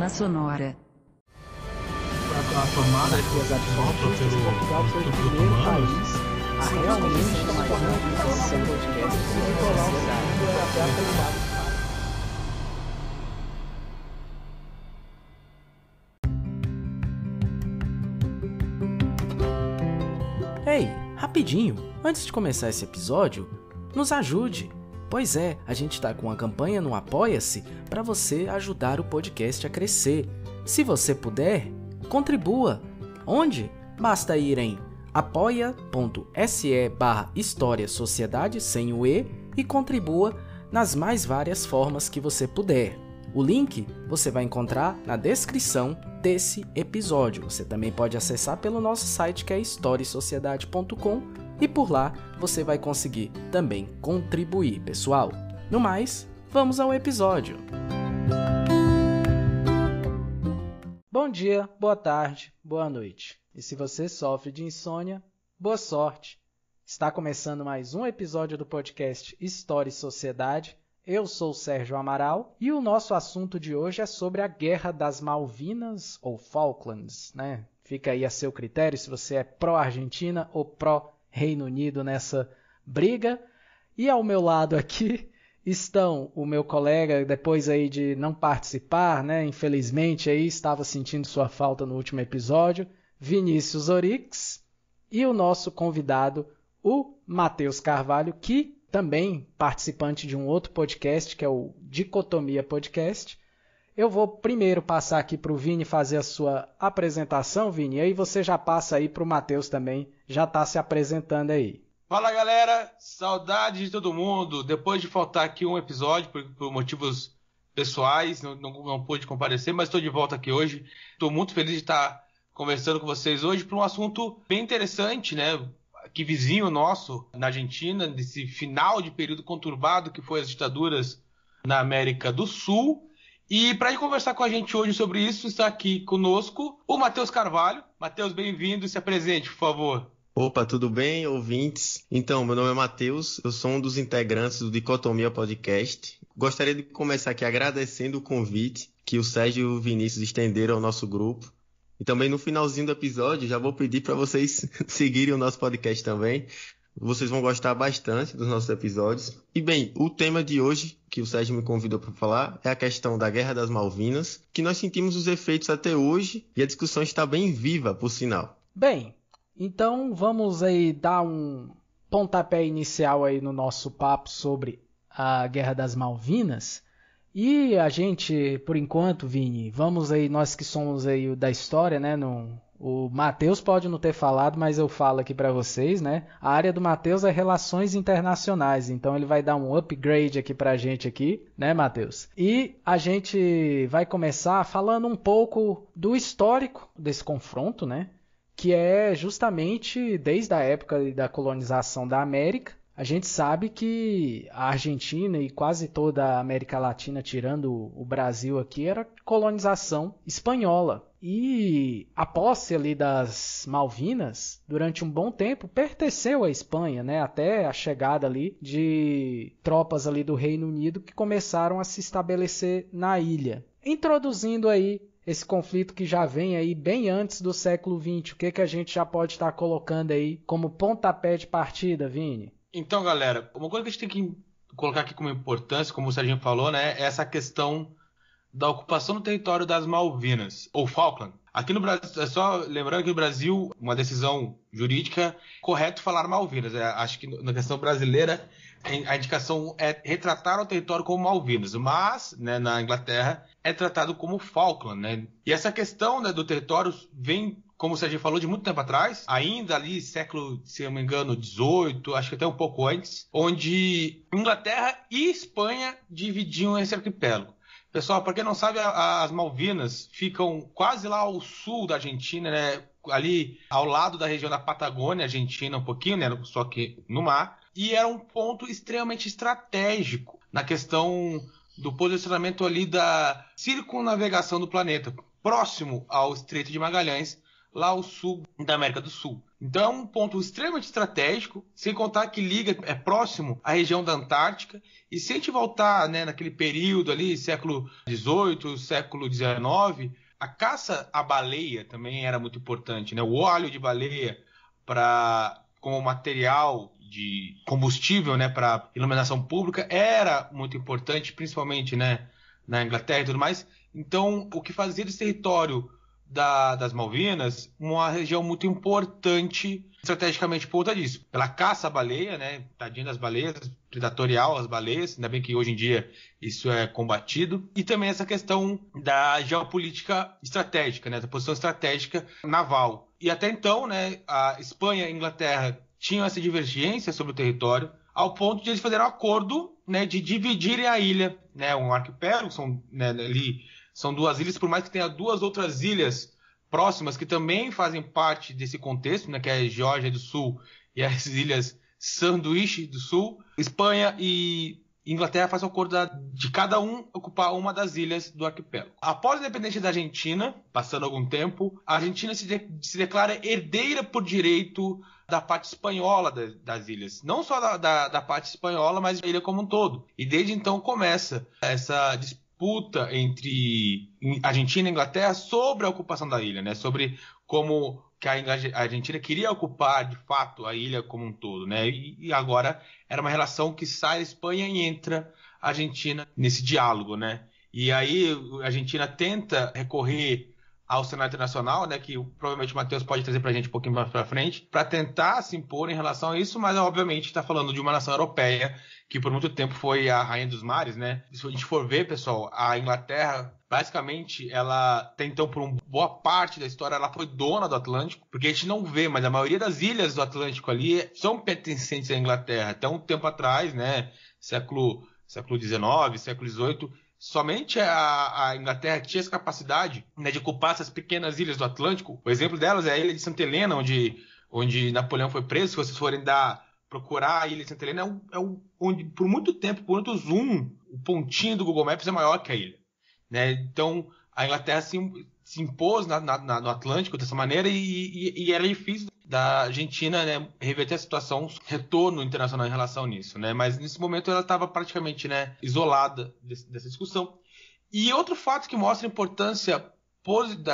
Caverna Sonora. A, a de que os advogados pelo Instituto a realmente se tornar uma produção de podcast e um para Ei, rapidinho, antes de começar esse episódio, nos ajude! Pois é, a gente está com uma campanha no Apoia-se para você ajudar o podcast a crescer. Se você puder, contribua. Onde? Basta ir em apoia.se barra História Sociedade sem o E e contribua nas mais várias formas que você puder. O link você vai encontrar na descrição desse episódio. Você também pode acessar pelo nosso site que é historiesociedade.com e por lá você vai conseguir também contribuir, pessoal. No mais, vamos ao episódio. Bom dia, boa tarde, boa noite. E se você sofre de insônia, boa sorte. Está começando mais um episódio do podcast História e Sociedade. Eu sou Sérgio Amaral e o nosso assunto de hoje é sobre a Guerra das Malvinas ou Falklands, né? Fica aí a seu critério se você é pró-Argentina ou pró-Argentina. Reino Unido nessa briga. E ao meu lado aqui estão o meu colega, depois aí de não participar, né? Infelizmente aí estava sentindo sua falta no último episódio, Vinícius Orix e o nosso convidado, o Matheus Carvalho, que também participante de um outro podcast, que é o Dicotomia Podcast. Eu vou primeiro passar aqui para o Vini fazer a sua apresentação, Vini, e aí você já passa aí para o Matheus também já está se apresentando aí. Fala galera, saudades de todo mundo. Depois de faltar aqui um episódio por, por motivos pessoais, não, não, não pude comparecer, mas estou de volta aqui hoje. Estou muito feliz de estar conversando com vocês hoje para um assunto bem interessante, né? Que vizinho nosso na Argentina, desse final de período conturbado que foi as ditaduras na América do Sul. E para conversar com a gente hoje sobre isso, está aqui conosco o Matheus Carvalho. Matheus, bem-vindo, se apresente, por favor. Opa, tudo bem, ouvintes? Então, meu nome é Matheus, eu sou um dos integrantes do Dicotomia Podcast. Gostaria de começar aqui agradecendo o convite que o Sérgio e o Vinícius estenderam ao nosso grupo. E também no finalzinho do episódio, já vou pedir para vocês seguirem o nosso podcast também. Vocês vão gostar bastante dos nossos episódios. E bem, o tema de hoje, que o Sérgio me convidou para falar, é a questão da Guerra das Malvinas, que nós sentimos os efeitos até hoje e a discussão está bem viva, por sinal. Bem, então vamos aí dar um pontapé inicial aí no nosso papo sobre a Guerra das Malvinas. E a gente, por enquanto, Vini, vamos aí, nós que somos aí da história, né? No, o Matheus pode não ter falado, mas eu falo aqui para vocês, né? A área do Matheus é relações internacionais, então ele vai dar um upgrade aqui pra gente aqui, né, Matheus? E a gente vai começar falando um pouco do histórico desse confronto, né? que é justamente desde a época da colonização da América. A gente sabe que a Argentina e quase toda a América Latina, tirando o Brasil aqui, era colonização espanhola. E a posse ali das Malvinas, durante um bom tempo, pertenceu à Espanha, né? Até a chegada ali de tropas ali do Reino Unido que começaram a se estabelecer na ilha. Introduzindo aí esse conflito que já vem aí bem antes do século XX. O que, que a gente já pode estar colocando aí como pontapé de partida, Vini? Então, galera, uma coisa que a gente tem que colocar aqui como importância, como o Serginho falou, né, é essa questão da ocupação do território das Malvinas, ou Falkland. Aqui no Brasil, é só lembrando que no Brasil, uma decisão jurídica, correto falar Malvinas. É, acho que na questão brasileira a indicação é retratar o território como Malvinas, mas né, na Inglaterra é tratado como Falkland. Né? E essa questão né, do território vem, como o Sérgio falou, de muito tempo atrás, ainda ali século, se não me engano, 18, acho que até um pouco antes, onde Inglaterra e Espanha dividiam esse arquipélago. Pessoal, para quem não sabe, as Malvinas ficam quase lá ao sul da Argentina, né? ali ao lado da região da Patagônia Argentina, um pouquinho, né? só que no mar e era um ponto extremamente estratégico na questão do posicionamento ali da circunnavegação do planeta, próximo ao Estreito de Magalhães, lá ao sul da América do Sul. Então é um ponto extremamente estratégico, sem contar que liga é próximo à região da Antártica. E se a gente voltar né, naquele período ali, século XVIII, século XIX, a caça à baleia também era muito importante, né? O óleo de baleia para como material de combustível né, para iluminação pública era muito importante, principalmente né, na Inglaterra e tudo mais. Então, o que fazia desse território da, das Malvinas uma região muito importante estrategicamente por conta disso. Pela caça à baleia, né, tadinha das baleias, predatorial às baleias, ainda bem que hoje em dia isso é combatido. E também essa questão da geopolítica estratégica, né, da posição estratégica naval. E até então, né, a Espanha e a Inglaterra tinham essa divergência sobre o território, ao ponto de eles fazerem um acordo né, de dividirem a ilha, né, um arquipélago, são, né, ali, são duas ilhas, por mais que tenha duas outras ilhas próximas que também fazem parte desse contexto, né, que é a Geórgia do Sul e as ilhas Sanduíche do Sul, Espanha e Inglaterra fazem o acordo de cada um ocupar uma das ilhas do arquipélago. Após a independência da Argentina, passando algum tempo, a Argentina se, de se declara herdeira por direito da parte espanhola das, das ilhas. Não só da, da, da, parte espanhola, mas da ilha como um todo. E desde então começa essa disputa entre Argentina e Inglaterra sobre a ocupação da ilha, né? Sobre como que a Argentina queria ocupar de fato a ilha como um todo, né? E, e agora era uma relação que sai da Espanha e entra a Argentina nesse diálogo, né? E aí a Argentina tenta recorrer ao cenário internacional, né, que provavelmente o Matheus pode trazer para a gente um pouquinho mais para frente, para tentar se impor em relação a isso, mas obviamente está falando de uma nação europeia que por muito tempo foi a rainha dos mares, né? Se a gente for ver, pessoal, a Inglaterra basicamente ela tem então por uma boa parte da história ela foi dona do Atlântico, porque a gente não vê, mas a maioria das ilhas do Atlântico ali são pertencentes à Inglaterra. Até então, um tempo atrás, né, século século XIX, século XVIII Somente a, a, Inglaterra tinha essa capacidade né, de ocupar essas pequenas ilhas do Atlântico. O exemplo delas é a ilha de Santa Helena, onde, onde Napoleão foi preso. Se vocês forem dar, procurar a ilha de Santa Helena, é, um, é um, onde por muito tempo, por muito zoom, o pontinho do Google Maps é maior que a ilha. Né? Então, a Inglaterra assim, se impôs na, na, no Atlântico dessa maneira e, e, e era difícil da Argentina né, reverter a situação, retorno internacional em relação nisso, né? Mas nesse momento ela estava praticamente né, isolada desse, dessa discussão. E outro fato que mostra a importância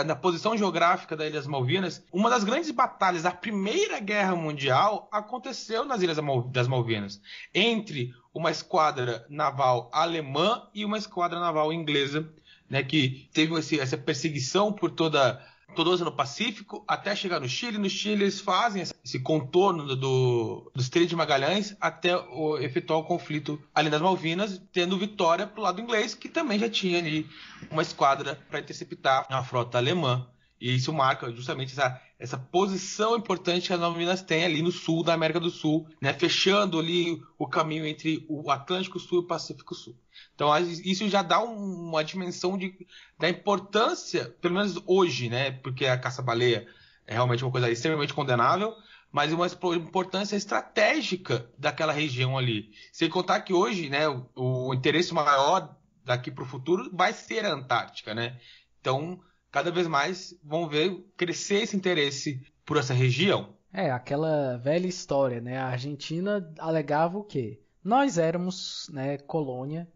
na posição geográfica das Ilhas Malvinas, uma das grandes batalhas da Primeira Guerra Mundial aconteceu nas Ilhas das Malvinas, entre uma esquadra naval alemã e uma esquadra naval inglesa, né, que teve esse, essa perseguição por toda todo o Oceano Pacífico até chegar no Chile. No Chile eles fazem esse contorno do, do Estreito de Magalhães até o, efetuar o conflito ali nas Malvinas, tendo vitória para o lado inglês, que também já tinha ali uma esquadra para interceptar a frota alemã. E isso marca justamente essa, essa posição importante que as Nova Minas têm ali no sul da América do Sul, né? fechando ali o caminho entre o Atlântico Sul e o Pacífico Sul. Então isso já dá uma dimensão de, da importância, pelo menos hoje, né? porque a caça-baleia é realmente uma coisa extremamente condenável, mas uma importância estratégica daquela região ali. Sem contar que hoje né, o, o interesse maior daqui para o futuro vai ser a Antártica. Né? Então cada vez mais vão ver crescer esse interesse por essa região. É, aquela velha história, né? A Argentina alegava o quê? Nós éramos né, colônia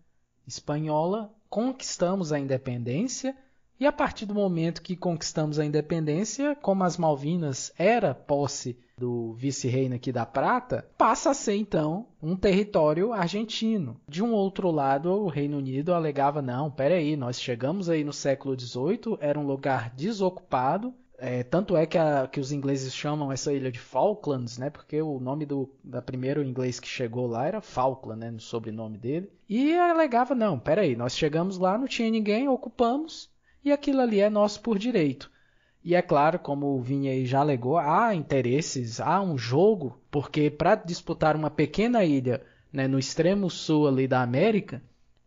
espanhola, conquistamos a independência e a partir do momento que conquistamos a independência, como as Malvinas era posse do vice-reino aqui da Prata, passa a ser então um território argentino. De um outro lado, o Reino Unido alegava: não, peraí, nós chegamos aí no século XVIII, era um lugar desocupado. É, tanto é que, a, que, os ingleses chamam essa ilha de Falklands, né? Porque o nome do da primeiro inglês que chegou lá era Falkland, né? No sobrenome dele. E alegava, não, peraí, nós chegamos lá, não tinha ninguém, ocupamos, e aquilo ali é nosso por direito. E é claro, como o Vinha já alegou, há interesses, há um jogo, porque para disputar uma pequena ilha né, no extremo sul ali da América,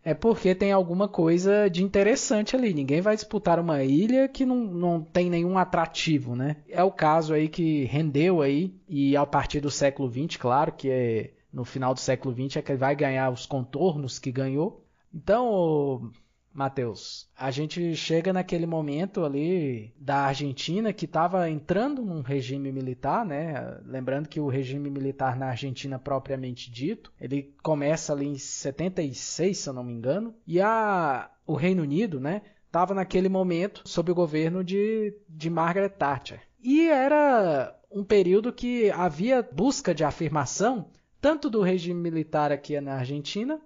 é porque tem alguma coisa de interessante ali. Ninguém vai disputar uma ilha que não, não tem nenhum atrativo, né? É o caso aí que rendeu aí, e a partir do século XX, claro, que é no final do século XX é que vai ganhar os contornos que ganhou. Então, Matheus, a gente chega naquele momento ali da Argentina que estava entrando num regime militar, né? Lembrando que o regime militar na Argentina propriamente dito, ele começa ali em 76, se eu não me engano, e a o Reino Unido, né, estava naquele momento sob o governo de, de Margaret Thatcher. E era um período que havia busca de afirmação tanto do regime militar aqui na Argentina,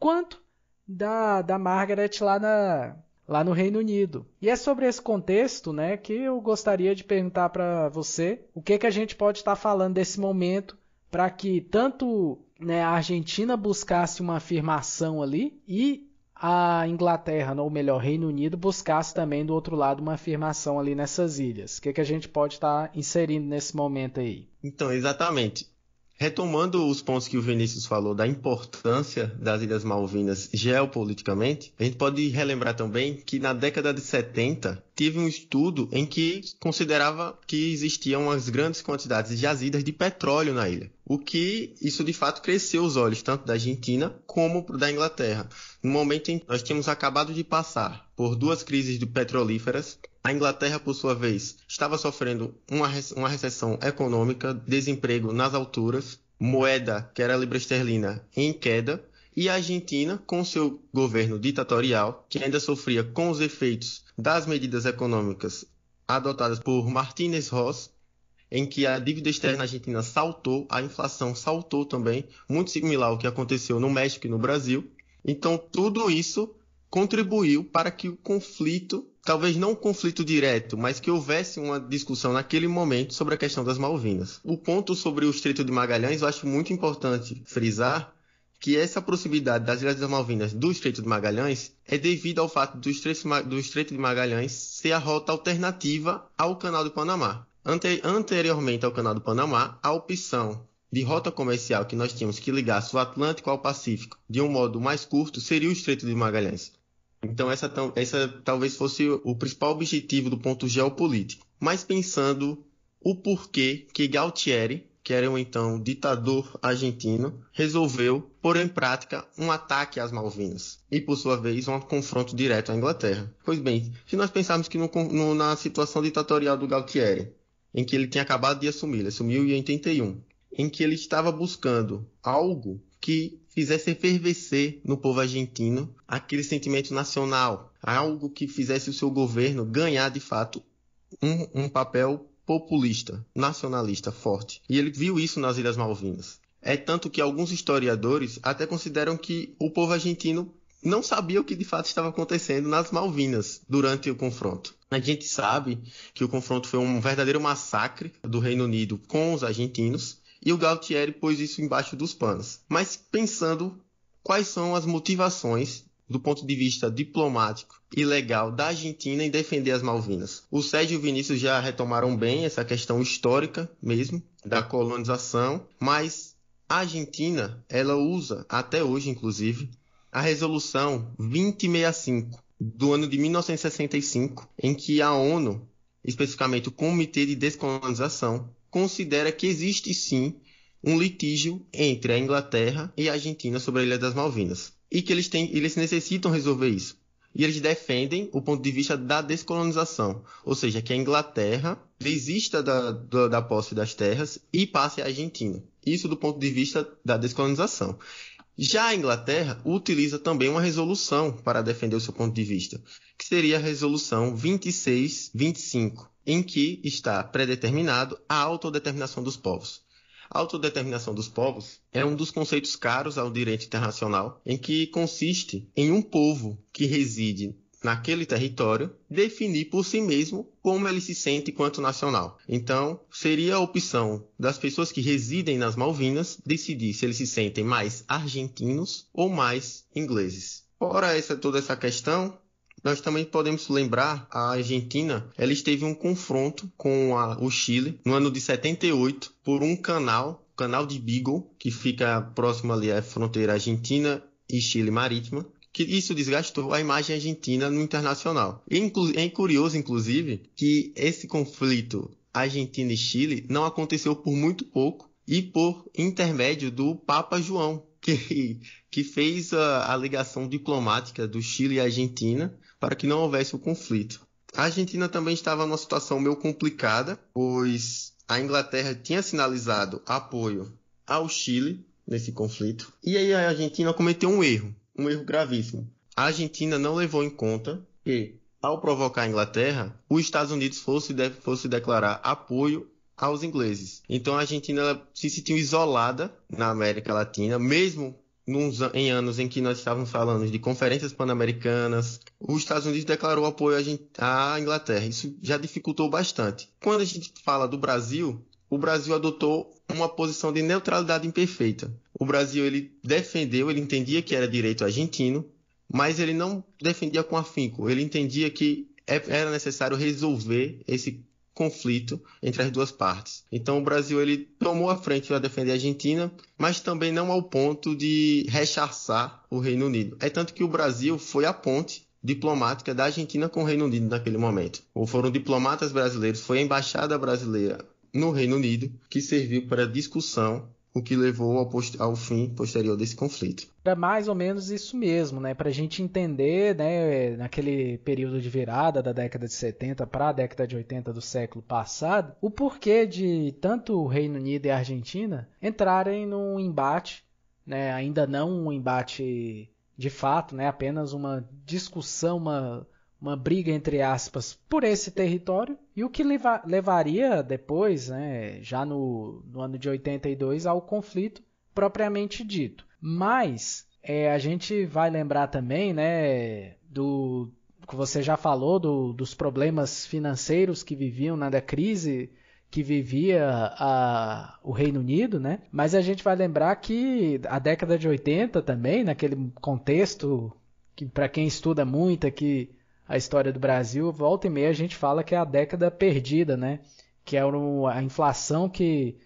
quanto da, da Margaret lá, na, lá no Reino Unido. E é sobre esse contexto né, que eu gostaria de perguntar para você o que, que a gente pode estar tá falando desse momento para que tanto né, a Argentina buscasse uma afirmação ali e a Inglaterra, ou melhor, Reino Unido, buscasse também do outro lado uma afirmação ali nessas ilhas. O que, que a gente pode estar tá inserindo nesse momento aí? Então, exatamente. Retomando os pontos que o Vinícius falou da importância das Ilhas Malvinas geopoliticamente, a gente pode relembrar também que na década de 70 teve um estudo em que considerava que existiam as grandes quantidades jazidas de petróleo na ilha. O que isso de fato cresceu os olhos tanto da Argentina como da Inglaterra. No momento em que nós tínhamos acabado de passar por duas crises petrolíferas a Inglaterra, por sua vez, estava sofrendo uma, uma recessão econômica, desemprego nas alturas, moeda, que era a libra esterlina, em queda, e a Argentina, com seu governo ditatorial, que ainda sofria com os efeitos das medidas econômicas adotadas por Martínez Ross, em que a dívida externa argentina saltou, a inflação saltou também, muito similar ao que aconteceu no México e no Brasil. Então, tudo isso contribuiu para que o conflito talvez não um conflito direto, mas que houvesse uma discussão naquele momento sobre a questão das Malvinas. O ponto sobre o Estreito de Magalhães eu acho muito importante frisar que essa proximidade das Ilhas das Malvinas do Estreito de Magalhães é devido ao fato do Estreito de Magalhães ser a rota alternativa ao Canal do Panamá. Anteriormente ao Canal do Panamá, a opção de rota comercial que nós tínhamos que ligasse o Atlântico ao Pacífico de um modo mais curto seria o Estreito de Magalhães. Então, essa, essa talvez fosse o principal objetivo do ponto geopolítico. Mas pensando o porquê que Galtieri, que era um então ditador argentino, resolveu pôr em prática um ataque às Malvinas e, por sua vez, um confronto direto à Inglaterra. Pois bem, se nós pensarmos que no, no, na situação ditatorial do Galtieri, em que ele tinha acabado de assumir, ele assumiu em 81, em que ele estava buscando algo que fizesse efervescer no povo argentino aquele sentimento nacional, algo que fizesse o seu governo ganhar de fato um, um papel populista, nacionalista forte. E ele viu isso nas Ilhas Malvinas. É tanto que alguns historiadores até consideram que o povo argentino não sabia o que de fato estava acontecendo nas Malvinas durante o confronto. A gente sabe que o confronto foi um verdadeiro massacre do Reino Unido com os argentinos, e o Galtieri pôs isso embaixo dos panos. Mas pensando quais são as motivações do ponto de vista diplomático e legal da Argentina em defender as Malvinas. O Sérgio e o Vinícius já retomaram bem essa questão histórica mesmo da colonização, mas a Argentina, ela usa até hoje inclusive a resolução 2065 do ano de 1965, em que a ONU, especificamente o Comitê de Descolonização, considera que existe sim um litígio entre a Inglaterra e a Argentina sobre a Ilha das Malvinas e que eles têm, eles necessitam resolver isso. E eles defendem o ponto de vista da descolonização, ou seja, que a Inglaterra desista da, da, da posse das terras e passe à Argentina. Isso do ponto de vista da descolonização. Já a Inglaterra utiliza também uma resolução para defender o seu ponto de vista, que seria a resolução 2625, em que está predeterminado a autodeterminação dos povos. A autodeterminação dos povos é um dos conceitos caros ao direito internacional, em que consiste em um povo que reside naquele território, definir por si mesmo como ele se sente quanto nacional. Então, seria a opção das pessoas que residem nas Malvinas decidir se eles se sentem mais argentinos ou mais ingleses. Fora essa, toda essa questão, nós também podemos lembrar a Argentina, ela esteve um confronto com a, o Chile no ano de 78 por um canal, canal de Beagle, que fica próximo ali à fronteira argentina e Chile marítima, que isso desgastou a imagem argentina no internacional. é curioso, inclusive, que esse conflito Argentina e Chile não aconteceu por muito pouco e por intermédio do Papa João, que, que fez a, a ligação diplomática do Chile e Argentina para que não houvesse o conflito. A Argentina também estava numa situação meio complicada, pois a Inglaterra tinha sinalizado apoio ao Chile nesse conflito. E aí a Argentina cometeu um erro, um erro gravíssimo. A Argentina não levou em conta que, ao provocar a Inglaterra, os Estados Unidos fosse, de, fosse declarar apoio aos ingleses. Então a Argentina se sentiu isolada na América Latina, mesmo nos, em anos em que nós estávamos falando de conferências pan-americanas, os Estados Unidos declarou apoio à Inglaterra. Isso já dificultou bastante. Quando a gente fala do Brasil, o Brasil adotou uma posição de neutralidade imperfeita. O Brasil ele defendeu, ele entendia que era direito argentino, mas ele não defendia com afinco. Ele entendia que é, era necessário resolver esse conflito entre as duas partes. Então o Brasil ele tomou a frente para defender a Argentina, mas também não ao ponto de rechaçar o Reino Unido. É tanto que o Brasil foi a ponte diplomática da Argentina com o Reino Unido naquele momento. Ou foram diplomatas brasileiros, foi a embaixada brasileira no Reino Unido, que serviu para discussão o que levou ao, ao, fim posterior desse conflito. Era mais ou menos isso mesmo, né? Para a gente entender, né, naquele período de virada da década de 70 para a década de 80 do século passado, o porquê de tanto o Reino Unido e a Argentina entrarem num embate, né, ainda não um embate de fato, né, apenas uma discussão, uma, uma briga entre aspas por esse território, e o que leva, levaria depois, né, já no, no, ano de 82, ao conflito propriamente dito. Mas é, a gente vai lembrar também né, do que você já falou, do, dos problemas financeiros que viviam na né, da crise que vivia a, o Reino Unido, né? Mas a gente vai lembrar que a década de 80 também, naquele contexto que para quem estuda muito aqui é a história do Brasil, volta e meia a gente fala que é a década perdida, né? Que é a inflação que.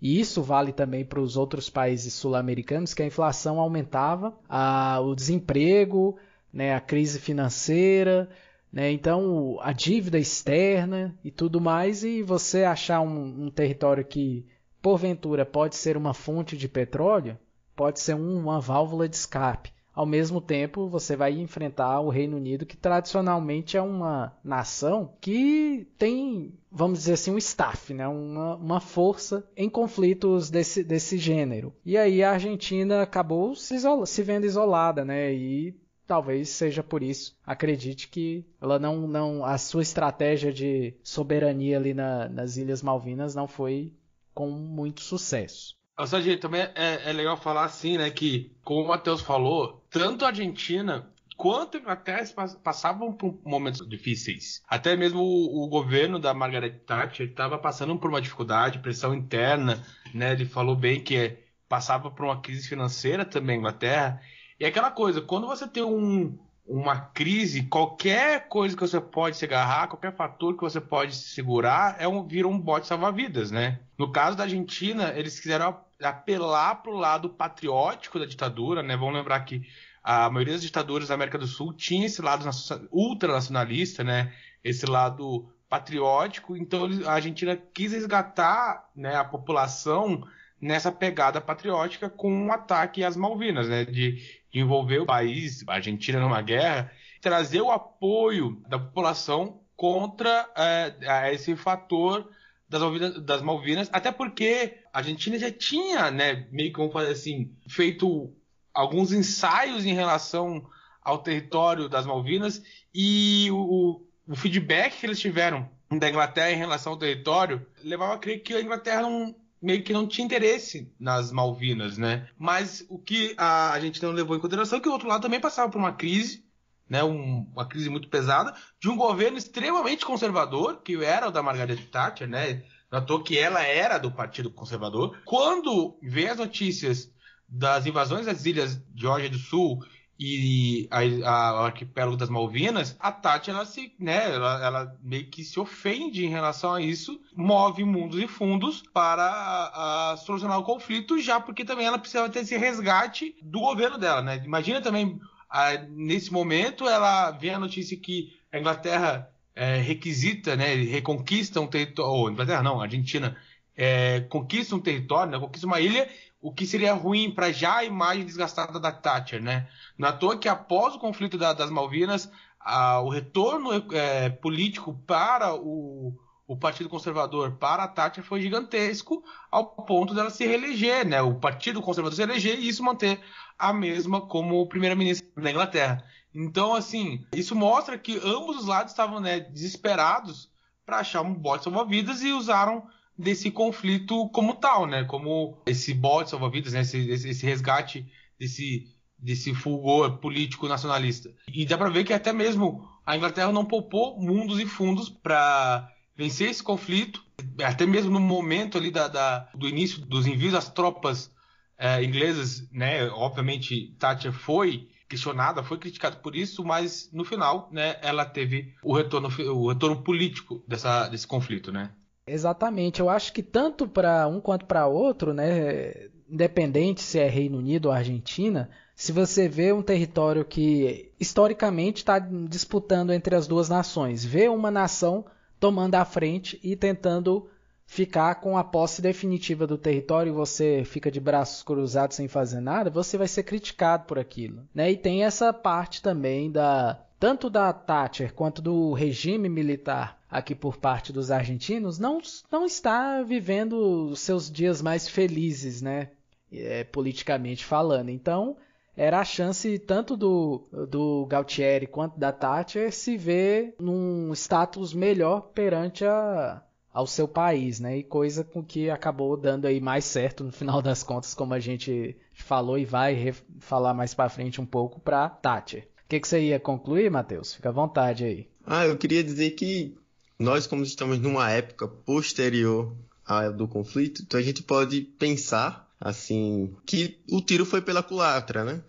E isso vale também para os outros países sul-americanos, que a inflação aumentava, a, o desemprego, né, a crise financeira, né, então a dívida externa e tudo mais, e você achar um, um território que, porventura, pode ser uma fonte de petróleo, pode ser uma válvula de escape. Ao mesmo tempo, você vai enfrentar o Reino Unido, que tradicionalmente é uma nação que tem, vamos dizer assim, um staff, né? uma, uma força em conflitos desse, desse gênero. E aí a Argentina acabou se, isola, se vendo isolada, né? E talvez seja por isso. Acredite que ela não, não a sua estratégia de soberania ali na, nas Ilhas Malvinas não foi com muito sucesso. gente também é, é, legal falar assim, né, que como o Matheus falou, tanto a Argentina quanto a Inglaterra passavam por momentos difíceis. Até mesmo o, o governo da Margaret Thatcher estava passando por uma dificuldade, pressão interna, né? Ele falou bem que passava por uma crise financeira também a Inglaterra. E é aquela coisa, quando você tem um, uma crise, qualquer coisa que você pode se agarrar, qualquer fator que você pode se segurar, é um, vira um bote salva-vidas, né? No caso da Argentina, eles quiseram apelar para o lado patriótico da ditadura, né? Vamos lembrar que a maioria das ditaduras da América do Sul tinha esse lado ultranacionalista, né? Esse lado patriótico. Então a Argentina quis resgatar né, a população nessa pegada patriótica com um ataque às Malvinas, né? De envolver o país, a Argentina numa guerra, trazer o apoio da população contra é, esse fator das Malvinas, das Malvinas, até porque a Argentina já tinha, né, meio que vamos fazer assim, feito alguns ensaios em relação ao território das Malvinas e o, o feedback que eles tiveram da Inglaterra em relação ao território levava a crer que a Inglaterra não, meio que não tinha interesse nas Malvinas, né? Mas o que a, a gente não levou em consideração é que o outro lado também passava por uma crise né, um, uma crise muito pesada, de um governo extremamente conservador, que era o da Margaret Thatcher, né? Notou é que ela era do Partido Conservador. Quando vê as notícias das invasões das ilhas de Geórgia do Sul e a, arquipélago das Malvinas, a Tati ela se, né, ela, ela, meio que se ofende em relação a isso, move mundos e fundos para a, a solucionar o conflito, já porque também ela precisava ter esse resgate do governo dela, né? Imagina também ah, nesse momento, ela vê a notícia que a Inglaterra é, requisita, né, reconquista um território, ou Inglaterra não, Argentina, é, conquista um território, né, conquista uma ilha, o que seria ruim para já a imagem desgastada da Thatcher. Né? Na toa que após o conflito da, das Malvinas, a, o retorno é, político para o, o Partido Conservador para a Thatcher foi gigantesco ao ponto dela se reeleger, né? O Partido Conservador se eleger e isso manter a mesma como primeira-ministra da Inglaterra. Então, assim, isso mostra que ambos os lados estavam né, desesperados para achar um bote salva-vidas e usaram desse conflito como tal, né? Como esse bote salva-vidas, né? Esse, esse, esse resgate desse desse fulgor político nacionalista. E dá para ver que até mesmo a Inglaterra não poupou mundos e fundos para vencer esse conflito, até mesmo no momento ali da, da do início dos envios, as tropas é, inglesas, né, obviamente Thatcher foi questionada, foi criticada por isso, mas no final, né, ela teve o retorno, o retorno político dessa, desse conflito, né? Exatamente. Eu acho que tanto para um quanto para outro, né, independente se é Reino Unido ou Argentina, se você vê um território que historicamente está disputando entre as duas nações, vê uma nação tomando a frente e tentando ficar com a posse definitiva do território e você fica de braços cruzados sem fazer nada, você vai ser criticado por aquilo, né? E tem essa parte também da tanto da Thatcher quanto do regime militar aqui por parte dos argentinos não não está vivendo os seus dias mais felizes, né? É, politicamente falando. Então, era a chance tanto do, do Galtieri quanto da Thatcher se ver num status melhor perante a, ao seu país, né? E coisa com que acabou dando aí mais certo no final das contas, como a gente falou e vai falar mais para frente um pouco para Thatcher. O que, que você ia concluir, Matheus? Fica à vontade aí. Ah, eu queria dizer que nós, como estamos numa época posterior ao do conflito, então a gente pode pensar assim, que o tiro foi pela culatra, né?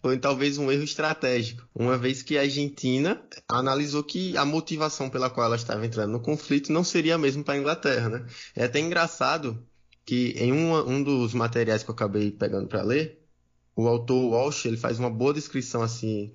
Foi talvez um erro estratégico, uma vez que a Argentina analisou que a motivação pela qual ela estava entrando no conflito não seria a mesma para a Inglaterra, né? É até engraçado que em um, um dos materiais que eu acabei pegando para ler, o autor Walsh ele faz uma boa descrição assim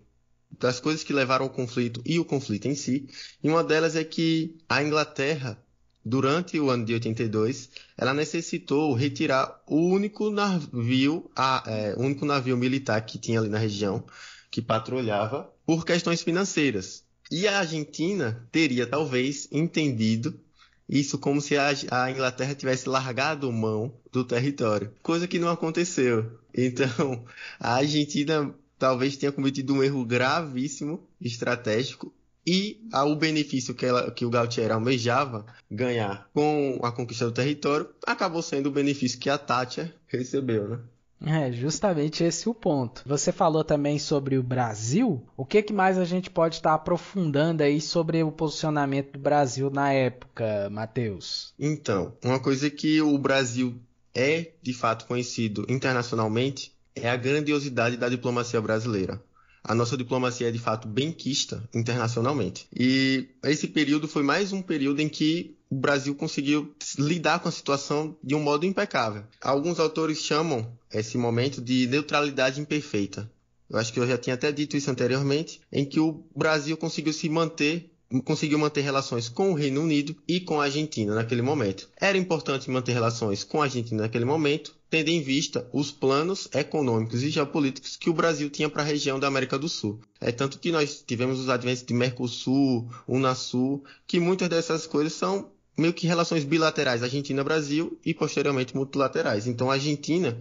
das coisas que levaram ao conflito e o conflito em si. E uma delas é que a Inglaterra durante o ano de 82, ela necessitou retirar o único navio, a, é, único navio militar que tinha ali na região, que patrulhava, por questões financeiras. E a Argentina teria talvez entendido isso como se a, a Inglaterra tivesse largado mão do território, coisa que não aconteceu. Então, a Argentina talvez tenha cometido um erro gravíssimo estratégico e o benefício que, ela, que o Gautier almejava ganhar com a conquista do território acabou sendo o benefício que a Thatcher recebeu, né? É, justamente esse o ponto. Você falou também sobre o Brasil. O que, que mais a gente pode estar aprofundando aí sobre o posicionamento do Brasil na época, Matheus? Então, uma coisa que o Brasil é de fato conhecido internacionalmente é a grandiosidade da diplomacia brasileira a nossa diplomacia é de fato benquista internacionalmente. E esse período foi mais um período em que o Brasil conseguiu lidar com a situação de um modo impecável. Alguns autores chamam esse momento de neutralidade imperfeita. Eu acho que eu já tinha até dito isso anteriormente, em que o Brasil conseguiu se manter conseguiu manter relações com o Reino Unido e com a Argentina naquele momento. Era importante manter relações com a Argentina naquele momento, tendo em vista os planos econômicos e geopolíticos que o Brasil tinha para a região da América do Sul. É tanto que nós tivemos os adventos de Mercosul, Unasul, que muitas dessas coisas são meio que relações bilaterais Argentina-Brasil e posteriormente multilaterais. Então a Argentina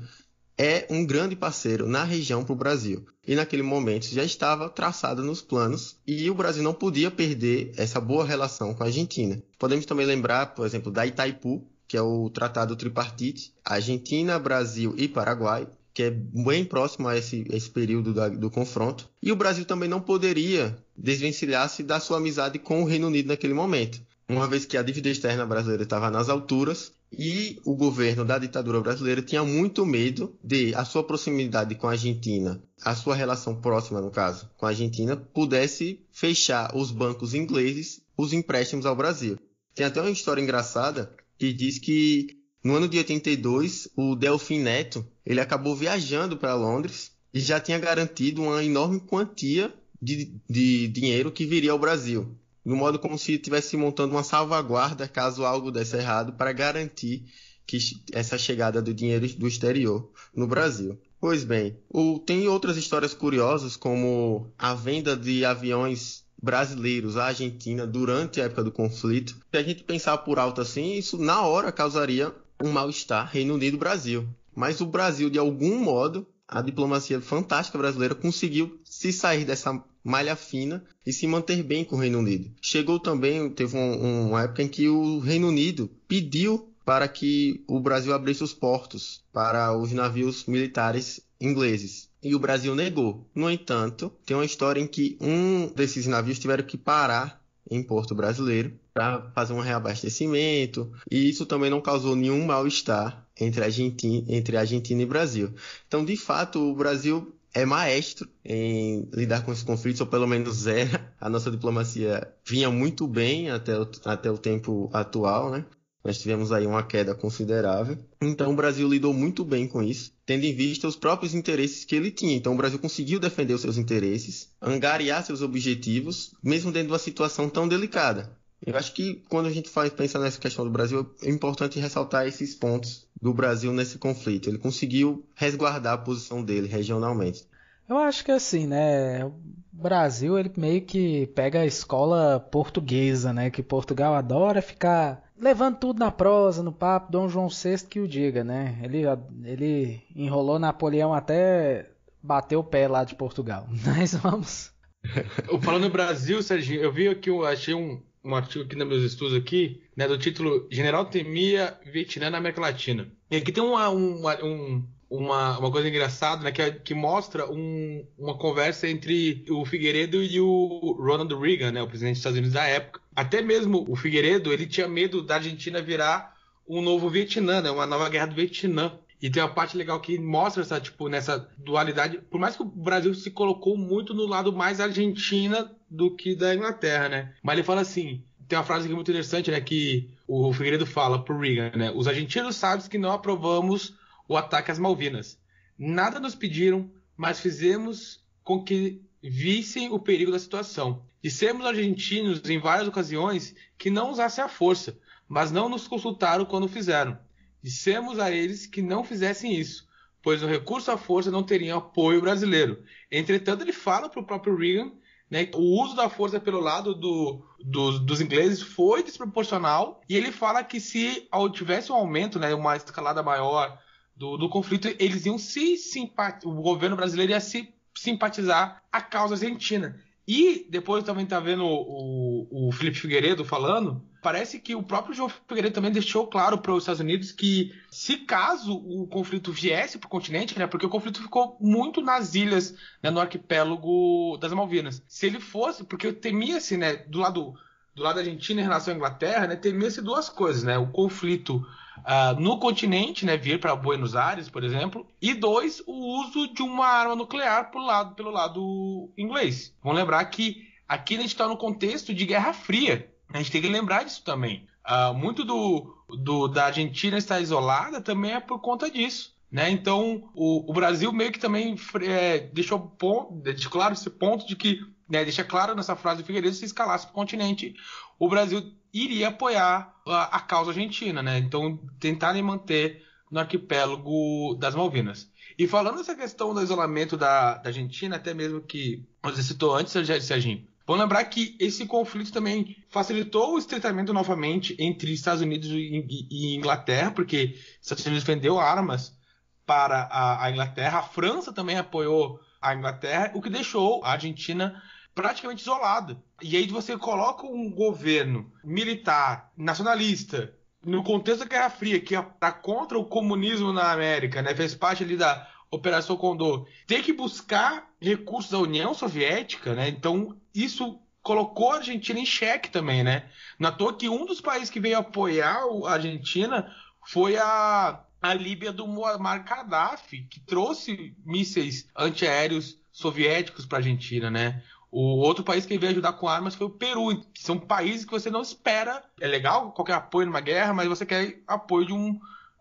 é um grande parceiro na região para o Brasil. E naquele momento já estava traçado nos planos e o Brasil não podia perder essa boa relação com a Argentina. Podemos também lembrar, por exemplo, da Itaipu, que é o tratado tripartite, Argentina, Brasil e Paraguai, que é bem próximo a esse, esse período da, do confronto. E o Brasil também não poderia desvencilhar-se da sua amizade com o Reino Unido naquele momento, uma vez que a dívida externa brasileira estava nas alturas e o governo da ditadura brasileira tinha muito medo de a sua proximidade com a Argentina, a sua relação próxima, no caso, com a Argentina, pudesse fechar os bancos ingleses os empréstimos ao Brasil. Tem até uma história engraçada que diz que no ano de 82, o Delfim Neto, ele acabou viajando para Londres e já tinha garantido uma enorme quantia de, de dinheiro que viria ao Brasil no modo como se estivesse montando uma salvaguarda caso algo desse errado para garantir que essa chegada do dinheiro do exterior no Brasil. Pois bem, o, tem outras histórias curiosas, como a venda de aviões brasileiros à Argentina durante a época do conflito. Se a gente pensar por alto assim, isso na hora causaria um mal-estar Reino Unido-Brasil. Mas o Brasil, de algum modo, a diplomacia fantástica brasileira conseguiu se sair dessa malha fina e se manter bem com o Reino Unido. Chegou também, teve um, uma época em que o Reino Unido pediu para que o Brasil abrisse os portos para os navios militares ingleses. E o Brasil negou. No entanto, tem uma história em que um desses navios tiveram que parar em Porto Brasileiro para fazer um reabastecimento, e isso também não causou nenhum mal-estar entre Argentina, entre Argentina e Brasil. Então, de fato, o Brasil é maestro em lidar com esses conflitos, ou pelo menos era. É. A nossa diplomacia vinha muito bem até o, até o tempo atual, né? Nós tivemos aí uma queda considerável. Então o Brasil lidou muito bem com isso, tendo em vista os próprios interesses que ele tinha. Então o Brasil conseguiu defender os seus interesses, angariar seus objetivos, mesmo dentro de uma situação tão delicada. Eu acho que quando a gente faz pensar nessa questão do Brasil, é importante ressaltar esses pontos do Brasil nesse conflito. Ele conseguiu resguardar a posição dele regionalmente. Eu acho que assim, né? O Brasil ele meio que pega a escola portuguesa, né? Que Portugal adora ficar levando tudo na prosa, no papo, Dom João VI que o diga, né? Ele, ele enrolou Napoleão até bater o pé lá de Portugal. Mas vamos. Falando no Brasil, Serginho, eu vi aqui, eu achei um, um artigo aqui nos meus estudos aqui, né, do título General Temia Vietnã na América Latina. E aqui tem uma, uma, um, uma, uma coisa engraçada, né, que, é, que mostra um, uma conversa entre o Figueiredo e o Ronald Reagan, né, o presidente dos Estados Unidos da época. Até mesmo o Figueiredo, ele tinha medo da Argentina virar um novo Vietnã, né, uma nova guerra do Vietnã. E tem uma parte legal que mostra essa, tipo, nessa dualidade. Por mais que o Brasil se colocou muito no lado mais Argentina do que da Inglaterra, né? Mas ele fala assim: tem uma frase que é muito interessante, né? Que o Figueiredo fala pro Reagan, né? Os argentinos sabem que não aprovamos o ataque às Malvinas. Nada nos pediram, mas fizemos com que vissem o perigo da situação. Dissemos argentinos em várias ocasiões que não usassem a força, mas não nos consultaram quando fizeram. Dissemos a eles que não fizessem isso, pois o recurso à força não teria apoio brasileiro. Entretanto, ele fala para o próprio Reagan né, o uso da força pelo lado do, do, dos ingleses foi desproporcional e ele fala que se tivesse um aumento, né, uma escalada maior do, do conflito, eles iam se simpatizar, o governo brasileiro ia se simpatizar à causa argentina. E depois também tá vendo o, o, Felipe Figueiredo falando, parece que o próprio João Figueiredo também deixou claro para os Estados Unidos que se caso o conflito viesse para o continente, né, porque o conflito ficou muito nas ilhas, né, no arquipélago das Malvinas. Se ele fosse, porque temia-se, assim, né, do lado do lado da Argentina em relação à Inglaterra, né, temia-se duas coisas, né? O conflito uh, no continente, né, vir para Buenos Aires, por exemplo, e dois, o uso de uma arma nuclear pelo lado, pelo lado inglês. Vamos lembrar que aqui a gente está no contexto de Guerra Fria. A gente tem que lembrar disso também. Uh, muito do, do, da Argentina estar isolada também é por conta disso. Né? Então, o, o Brasil meio que também é, deixou ponto, claro esse ponto de que né, deixa claro nessa frase do Figueiredo, se escalasse para o continente, o Brasil iria apoiar a, a causa argentina, né? Então, tentarem manter no arquipélago das Malvinas. E falando essa questão do isolamento da, da Argentina, até mesmo que você citou antes, Serginho, Vamos lembrar que esse conflito também facilitou o estreitamento novamente entre Estados Unidos e Inglaterra, porque Estados Unidos vendeu armas para a Inglaterra, a França também apoiou a Inglaterra, o que deixou a Argentina praticamente isolado. E aí você coloca um governo militar, nacionalista, no contexto da Guerra Fria, que está é contra o comunismo na América, né? Fez parte ali da Operação Condor. Tem que buscar recursos da União Soviética, né? Então, isso colocou a Argentina em xeque também, né? Na toa que um dos países que veio apoiar a Argentina foi a, a Líbia do Muammar Gaddafi, que trouxe mísseis antiaéreos soviéticos para a Argentina, né? O outro país que veio ajudar com armas foi o Peru. que São países que você não espera. É legal qualquer apoio numa guerra, mas você quer apoio de um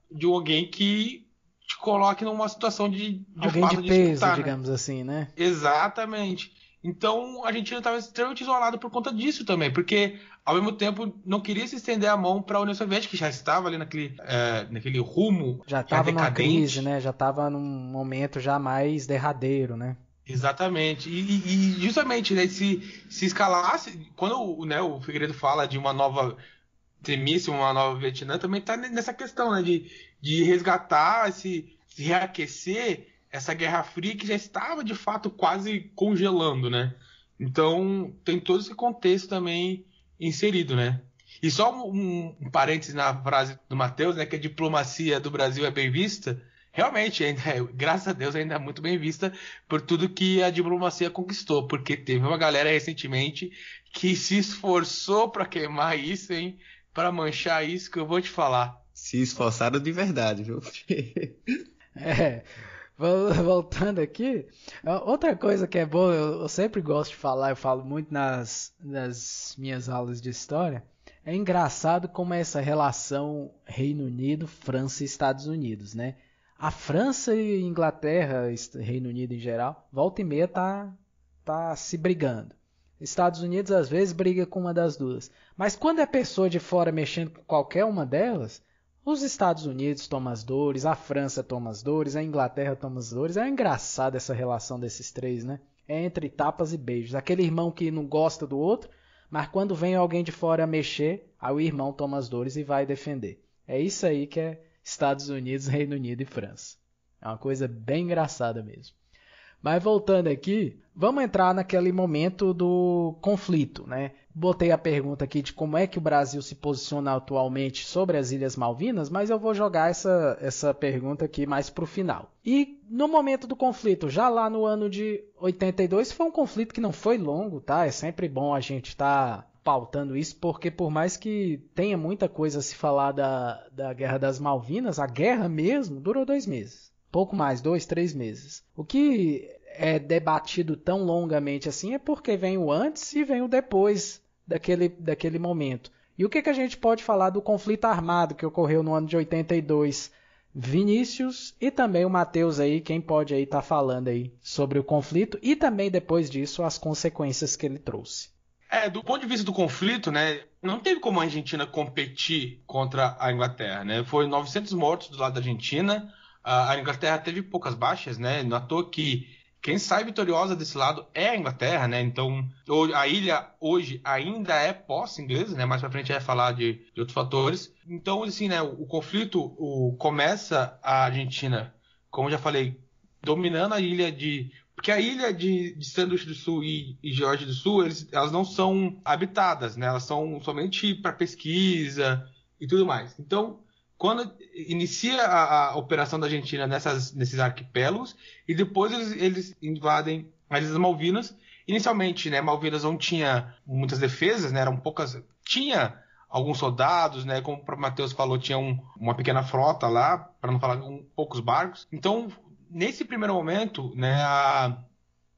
de alguém que te coloque numa situação de, de alguém de, de peso, disputar, né? digamos né? assim, né? Exatamente. Então a Argentina estava extremamente isolada por conta disso também, porque ao mesmo tempo não queria se estender a mão para a União Soviética, que já estava ali naquele, é, naquele rumo. Já estava na crise, né? Já estava num momento já mais derradeiro, né? Exatamente. E, e justamente, né, se, se escalasse, quando né, o Figueiredo fala de uma nova temíssima, uma nova Vietnã, também está nessa questão né, de, de resgatar, se, se reaquecer essa Guerra Fria que já estava, de fato, quase congelando, né? Então, tem todo esse contexto também inserido, né? E só um, um parênteses na frase do Matheus, né, que a diplomacia do Brasil é bem vista, realmente, ainda, é, graças a Deus, ainda é muito bem vista por tudo que a diplomacia conquistou, porque teve uma galera recentemente que se esforçou para queimar isso, hein? Para manchar isso que eu vou te falar. Se esforçaram de verdade, viu? é. Voltando aqui, outra coisa que é boa, eu, sempre gosto de falar, eu falo muito nas, nas minhas aulas de história, é engraçado como é essa relação Reino Unido, França e Estados Unidos, né? A França e Inglaterra, Reino Unido em geral, volta e meia tá, tá se brigando. Estados Unidos às vezes briga com uma das duas. Mas quando é pessoa de fora mexendo com qualquer uma delas, os Estados Unidos tomam as dores, a França toma as dores, a Inglaterra toma as dores. É engraçada essa relação desses três, né? É entre tapas e beijos. Aquele irmão que não gosta do outro, mas quando vem alguém de fora mexer, aí o irmão toma as dores e vai defender. É isso aí que é Estados Unidos, Reino Unido e França. É uma coisa bem engraçada mesmo. Mas voltando aqui, vamos entrar naquele momento do conflito, né? Botei a pergunta aqui de como é que o Brasil se posiciona atualmente sobre as Ilhas Malvinas, mas eu vou jogar essa, essa pergunta aqui mais para o final. E no momento do conflito, já lá no ano de 82, foi um conflito que não foi longo, tá? É sempre bom a gente estar tá pautando isso, porque por mais que tenha muita coisa a se falar da, da Guerra das Malvinas, a guerra mesmo durou dois meses. Pouco mais, dois, três meses. O que é debatido tão longamente assim é porque vem o antes e vem o depois daquele, daquele momento. E o que, que a gente pode falar do conflito armado que ocorreu no ano de 82? Vinícius e também o Matheus aí, quem pode aí estar tá falando aí sobre o conflito e também depois disso as consequências que ele trouxe. É, do ponto de vista do conflito, né, não teve como a Argentina competir contra a Inglaterra, né? Foi 900 mortos do lado da Argentina. A Inglaterra teve poucas baixas, né? Notou é toa que quem sai vitoriosa desse lado é a Inglaterra, né? Então, a ilha hoje ainda é posse inglesa, né? Mais pra frente vai falar de, de, outros fatores. Então, assim, né? O, o conflito o, começa a Argentina, como já falei, dominando a ilha de porque a ilha de, de Sandwich do Sul e, e do Sul, eles, elas não são habitadas, né? Elas são somente para pesquisa e tudo mais. Então, quando inicia a, a operação da Argentina nessas, nesses arquipélagos, e depois eles, eles invadem as Ilhas Malvinas. Inicialmente, né, Malvinas não tinha muitas defesas, né? Eram poucas. Tinha alguns soldados, né? Como o Matheus falou, tinha um, uma pequena frota lá, para não falar um, poucos barcos. Então nesse primeiro momento, né, a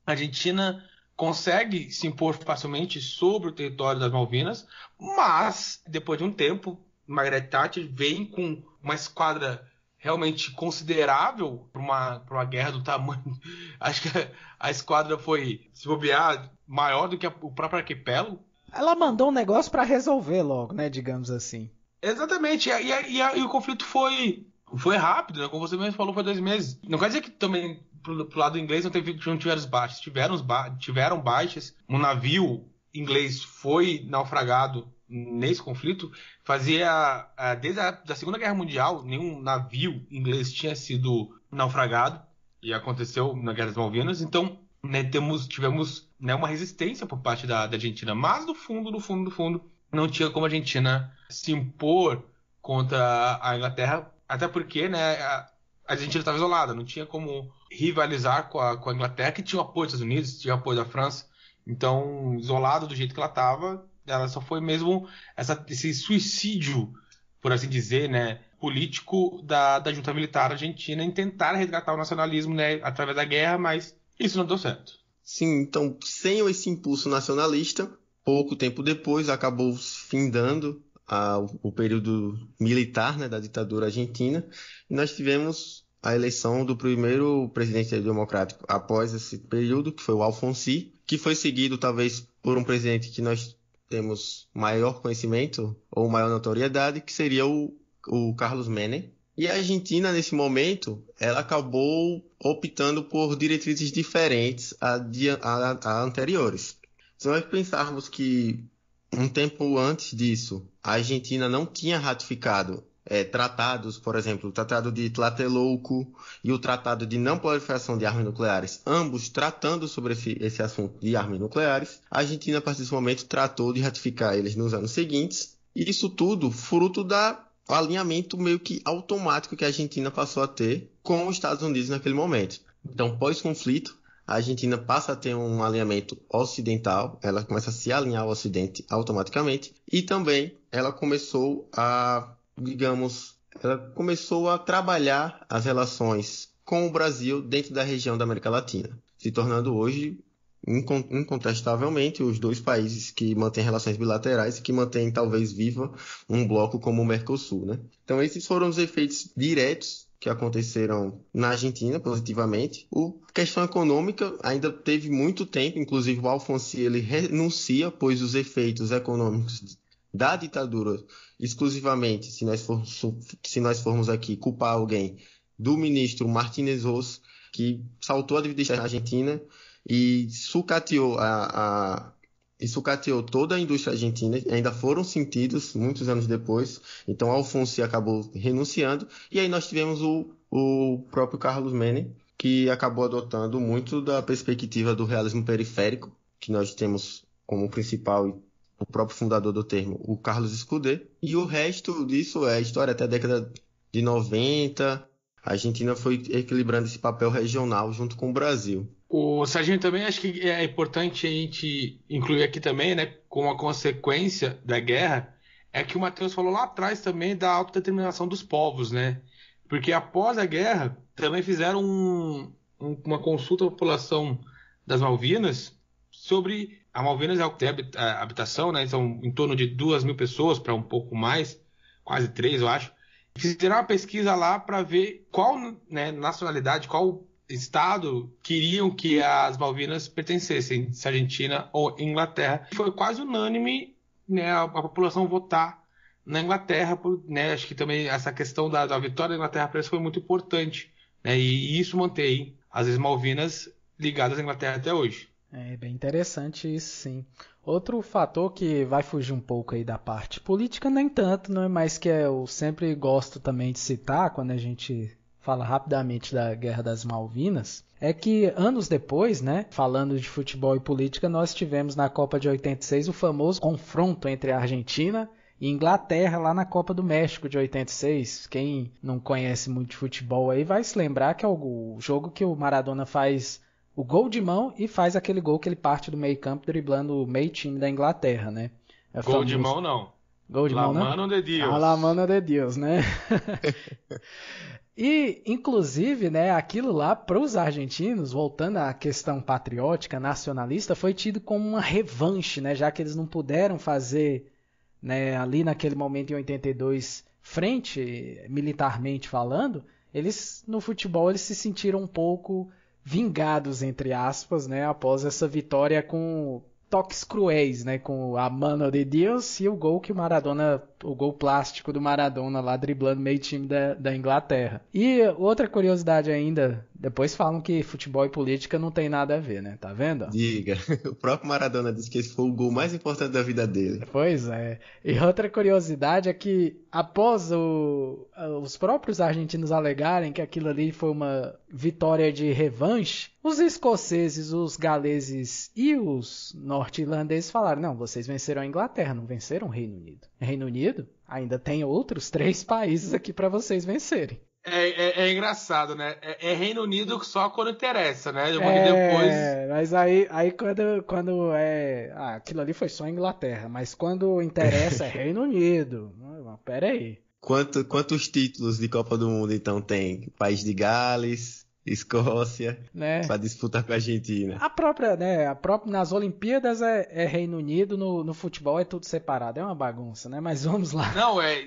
Argentina consegue se impor facilmente sobre o território das Malvinas, mas depois de um tempo, Margaret Thatcher vem com uma esquadra realmente considerável para uma, uma guerra do tamanho. Acho que a, a esquadra foi, se bobear, maior do que a, o próprio arquipélago. Ela mandou um negócio para resolver logo, né? Digamos assim. Exatamente. E, e, e, e, o conflito foi foi rápido, né? Como você mesmo falou, foi dois meses. Não quer dizer que também pro, pro lado inglês não, teve, não tiveram os baixos. Tiveram, ba tiveram baixas. Um navio inglês foi naufragado nesse conflito. Fazia. Eh, desde a da Segunda Guerra Mundial, nenhum navio inglês tinha sido naufragado. E aconteceu na Guerra das Malvinas. Então, né, temos, tivemos né, uma resistência por parte da, da Argentina. Mas, no fundo, no fundo, no fundo, não tinha como a Argentina se impor contra a Inglaterra até porque, né, a Argentina estava isolada, não tinha como rivalizar com a, com a Inglaterra, que tinha o apoio dos Estados Unidos, tinha o apoio da França. Então, isolada do jeito que ela estava, ela só foi mesmo essa, esse suicídio, por assim dizer, né, político da, da junta militar argentina em tentar resgatar o nacionalismo né, através da guerra, mas isso não deu certo. Sim, então, sem esse impulso nacionalista, pouco tempo depois acabou findando o período militar né, da ditadura argentina, e nós tivemos a eleição do primeiro presidente democrático após esse período, que foi o Alfonsi, que foi seguido talvez por um presidente que nós temos maior conhecimento ou maior notoriedade, que seria o, o Carlos Menem. E a Argentina, nesse momento, ela acabou optando por diretrizes diferentes a, a, a anteriores. Se nós pensarmos que um tempo antes disso, a Argentina não tinha ratificado é, tratados, por exemplo, o Tratado de Tlatelolco e o Tratado de Não Proliferação de Armas Nucleares, ambos tratando sobre esse, esse assunto de armas nucleares, a Argentina, a partir desse momento, tratou de ratificar eles nos anos seguintes, e isso tudo fruto da alinhamento meio que automático que a Argentina passou a ter com os Estados Unidos naquele momento. Então, pós-conflito, a Argentina passa a ter um alinhamento ocidental, ela começa a se alinhar ao ocidente automaticamente, e também ela começou a, digamos, ela começou a trabalhar as relações com o Brasil dentro da região da América Latina, se tornando hoje incontestavelmente os dois países que mantêm relações bilaterais e que mantêm talvez viva um bloco como o Mercosul, né? Então esses foram os efeitos diretos que aconteceram na Argentina positivamente. O questão econômica ainda teve muito tempo, inclusive o Alfonsi ele renuncia, pois os efeitos econômicos da ditadura, exclusivamente, se nós formos, se nós formos aqui culpar alguém, do ministro Martínez Os, que saltou a dividida na Argentina e sucateou a, a isso cateou toda a indústria argentina, ainda foram sentidos muitos anos depois. Então Alfonso acabou renunciando e aí nós tivemos o, o próprio Carlos Menem que acabou adotando muito da perspectiva do realismo periférico, que nós temos como principal e o próprio fundador do termo, o Carlos Escudê. e o resto disso é história até a década de 90. A Argentina foi equilibrando esse papel regional junto com o Brasil. O Serginho também acho que é importante a gente incluir aqui também, né, como a consequência da guerra, é que o Matheus falou lá atrás também da autodeterminação dos povos, né? Porque após a guerra também fizeram um, um, uma consulta à população das Malvinas sobre a Malvinas é a habitação, né? São em torno de duas mil pessoas para um pouco mais, quase três, eu acho. Fizeram uma pesquisa lá para ver qual né, nacionalidade, qual Estado queriam que as Malvinas pertencessem, se Argentina ou Inglaterra. Foi quase unânime né, a, a, população votar na Inglaterra, por, né, acho que também essa questão da, da vitória da Inglaterra para isso foi muito importante, né, e, e isso mantém as Malvinas ligadas à Inglaterra até hoje. É bem interessante isso, sim. Outro fator que vai fugir um pouco aí da parte política, nem tanto, não é mais que é, eu sempre gosto também de citar quando a gente fala rapidamente da Guerra das Malvinas, é que anos depois, né, falando de futebol e política, nós tivemos na Copa de 86 o famoso confronto entre a Argentina e Inglaterra lá na Copa do México de 86. Quem não conhece muito de futebol aí vai se lembrar que é o jogo que o Maradona faz o gol de mão e faz aquele gol que ele parte do meio-campo driblando o meio-time da Inglaterra, né? É gol famoso... de mão não. Gol de la mão, mano de Deus. Ah, la mano de Deus, né? E, inclusive, né, aquilo lá para os argentinos, voltando à questão patriótica, nacionalista, foi tido como uma revanche, né, já que eles não puderam fazer né, ali naquele momento em 82 frente, militarmente falando, eles no futebol eles se sentiram um pouco vingados entre aspas, né, após essa vitória com toques cruéis, né? Com a mano de Deus e o gol que o Maradona, o gol plástico do Maradona lá driblando meio time da, da Inglaterra. E outra curiosidade ainda, depois falam que futebol e política não tem nada a ver, né? Tá vendo? Diga, o próprio Maradona disse que esse foi o gol mais importante da vida dele. Pois é. E outra curiosidade é que após o, os próprios argentinos alegarem que aquilo ali foi uma vitória de revanche, os escoceses, os galeses e os norte-irlandeses falaram: não, vocês venceram a Inglaterra, não venceram o Reino Unido. Reino Unido ainda tem outros três países aqui para vocês vencerem. É, é, é, engraçado, né? É, é, Reino Unido só quando interessa, né? Porque é, depois. Mas aí, aí quando, quando é. Ah, aquilo ali foi só Inglaterra, mas quando interessa é Reino Unido calma, pera aí. Quanto, quantos títulos de Copa do Mundo então tem? País de Gales, Escócia, né? para disputar com a Argentina. A própria, né? A própria nas Olimpíadas é, é Reino Unido, no, no, futebol é tudo separado, é uma bagunça, né? Mas vamos lá. Não é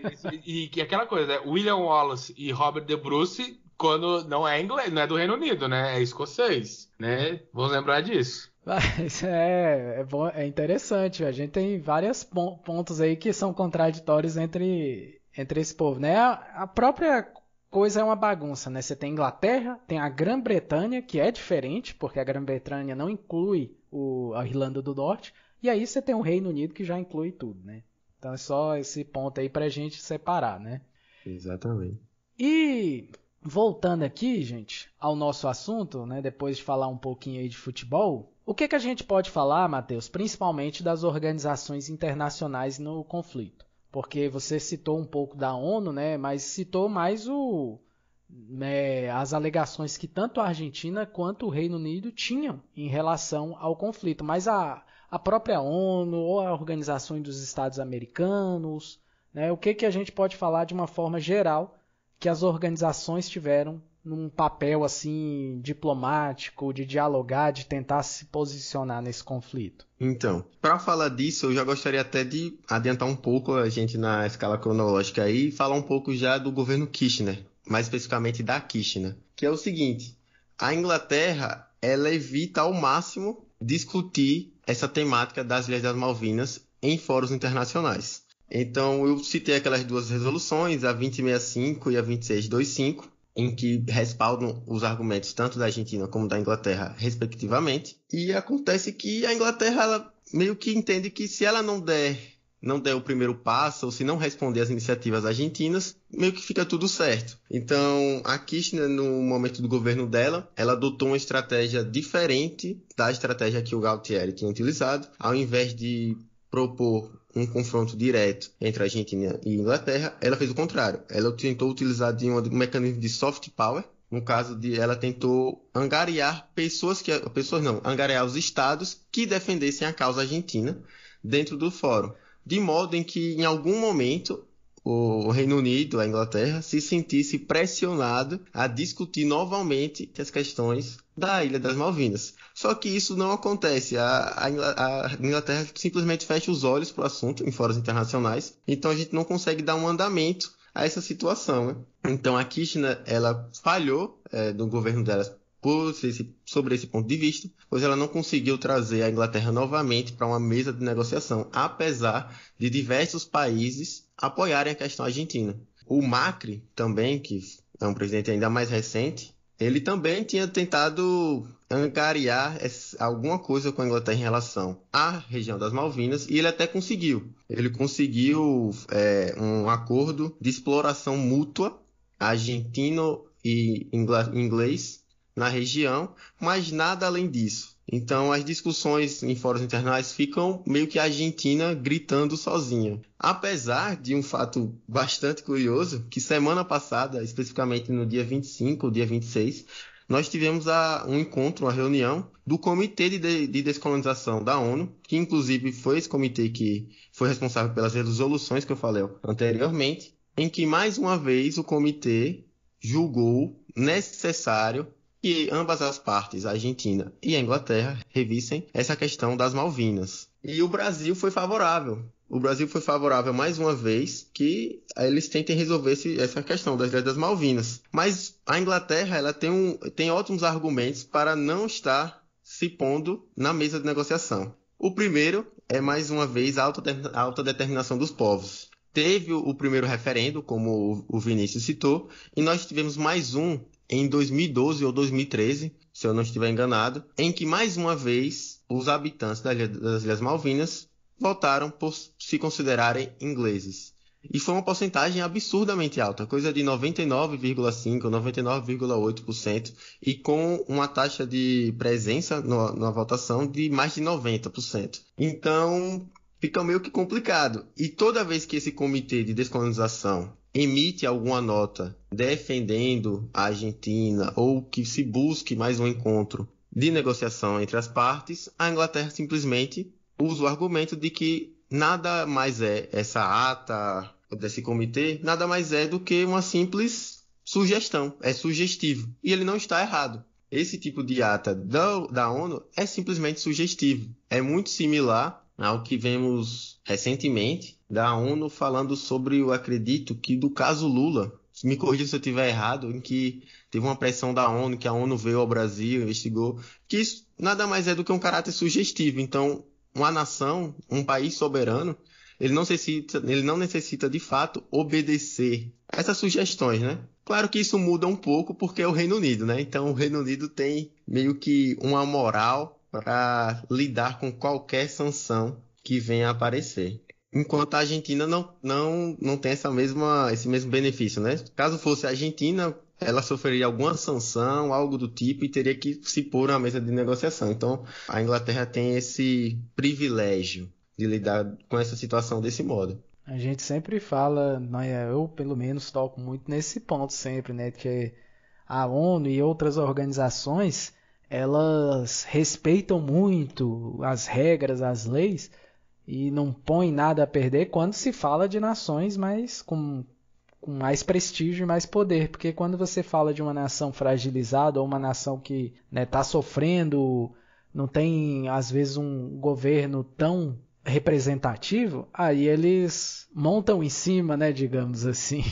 e, e aquela coisa, né? William Wallace e Robert De Bruce quando não é inglês, não é do Reino Unido, né? É escocês né? Vamos lembrar disso. É, é, bom, é interessante. A gente tem vários pontos aí que são contraditórios entre, entre esse povo, né? A, a própria coisa é uma bagunça, né? Você tem Inglaterra, tem a Grã-Bretanha, que é diferente, porque a Grã-Bretanha não inclui o, a Irlanda do Norte, e aí você tem o Reino Unido que já inclui tudo, né? Então é só esse ponto aí pra gente separar, né? Exatamente. E voltando aqui, gente, ao nosso assunto, né, depois de falar um pouquinho aí de futebol, o que, que a gente pode falar, Matheus, principalmente das organizações internacionais no conflito? Porque você citou um pouco da ONU, né, mas citou mais o, né, as alegações que tanto a Argentina quanto o Reino Unido tinham em relação ao conflito, mas a, a própria ONU ou a Organização dos Estados Americanos, né, o que, que a gente pode falar de uma forma geral que as organizações tiveram num papel assim diplomático, de dialogar, de tentar se posicionar nesse conflito? Então, para falar disso, eu já gostaria até de adiantar um pouco a gente na escala cronológica aí e falar um pouco já do governo Kirchner, mais especificamente da Kirchner, que é o seguinte: a Inglaterra ela evita ao máximo discutir essa temática das Ilhas das Malvinas em fóruns internacionais. Então eu citei aquelas duas resoluções, a 2065 e a 2625, em que respaldam os argumentos tanto da Argentina como da Inglaterra, respectivamente. E acontece que a Inglaterra meio que entende que se ela não der não der o primeiro passo ou se não responder às iniciativas argentinas, meio que fica tudo certo. Então, a Kirchner, no momento do governo dela, ela adotou uma estratégia diferente da estratégia que o Galtieri tinha utilizado. Ao invés de propor um confronto direto entre a Argentina e a Inglaterra, ela fez o contrário. Ela tentou utilizar de um mecanismo de soft power, no caso de ela tentou angariar pessoas que pessoas não, angariar os estados que defendessem a causa argentina dentro do fórum, de modo em que em algum momento o Reino Unido, a Inglaterra, se sentisse pressionado a discutir novamente as questões da Ilha das Malvinas. Só que isso não acontece. A, a Inglaterra simplesmente fecha os olhos para o assunto em fóruns internacionais, então a gente não consegue dar um andamento a essa situação. Né? Então a Kirchner ela falhou é, do governo dela sobre esse ponto de vista, pois ela não conseguiu trazer a Inglaterra novamente para uma mesa de negociação, apesar de diversos países apoiarem a questão argentina. O Macri também, que é um presidente ainda mais recente, ele também tinha tentado angariar alguma coisa com a Inglaterra em relação à região das Malvinas e ele até conseguiu. Ele conseguiu é, um acordo de exploração mútua argentino e inglês na região, mas nada além disso. Então as discussões em fóruns internacionais ficam meio que a Argentina gritando sozinha. Apesar de um fato bastante curioso, que semana passada, especificamente no dia 25, dia 26, nós tivemos a, um encontro, uma reunião do Comitê de, de, de, Descolonização da ONU, que inclusive foi esse comitê que foi responsável pelas resoluções que eu falei anteriormente, em que mais uma vez o comitê julgou necessário que ambas as partes, a Argentina e a Inglaterra, revissem essa questão das Malvinas. E o Brasil foi favorável. O Brasil foi favorável mais uma vez que eles tentem resolver esse, essa questão das Ilhas Malvinas. Mas a Inglaterra ela tem, um, tem ótimos argumentos para não estar se pondo na mesa de negociação. O primeiro é mais uma vez a autodeterminação dos povos. Teve o primeiro referendo, como o Vinícius citou, e nós tivemos mais um em 2012 ou 2013, se eu não estiver enganado, em que mais uma vez os habitantes das Ilhas Malvinas votaram por se considerarem ingleses. E foi uma porcentagem absurdamente alta, coisa de 99,5%, 99,8%, e com uma taxa de presença na votação de mais de 90%. Então, fica meio que complicado. E toda vez que esse comitê de descolonização emite alguma nota defendendo a Argentina ou que se busque mais um encontro de negociação entre as partes, a Inglaterra simplesmente usa o argumento de que nada mais é essa ata desse comitê, nada mais é do que uma simples sugestão, é sugestivo. E ele não está errado. Esse tipo de ata da, da ONU é simplesmente sugestivo. É muito similar ao que vemos recentemente da ONU falando sobre, o acredito, que do caso Lula, me corrija se eu estiver errado, em que teve uma pressão da ONU, que a ONU veio ao Brasil, investigou, que isso nada mais é do que um caráter sugestivo. Então, uma nação, um país soberano, ele não necessita, ele não necessita de fato obedecer essas sugestões, né? Claro que isso muda um pouco porque é o Reino Unido, né? Então o Reino Unido tem meio que uma moral para lidar com qualquer sanção que venha a aparecer. Enquanto a Argentina não, não, não tem essa mesma, esse mesmo benefício, né? Caso fosse a Argentina, ela sofreria alguma sanção, algo do tipo, e teria que se pôr na mesa de negociação. Então, a Inglaterra tem esse privilégio de lidar com essa situação desse modo. A gente sempre fala, é? eu pelo menos toco muito nesse ponto sempre, né, que a ONU e outras organizações elas respeitam muito as regras, as leis e não põem nada a perder quando se fala de nações mais com, com mais prestígio e mais poder, porque quando você fala de uma nação fragilizada ou uma nação que está né, tá sofrendo, não tem às vezes um governo tão representativo, aí eles montam em cima, né, digamos assim.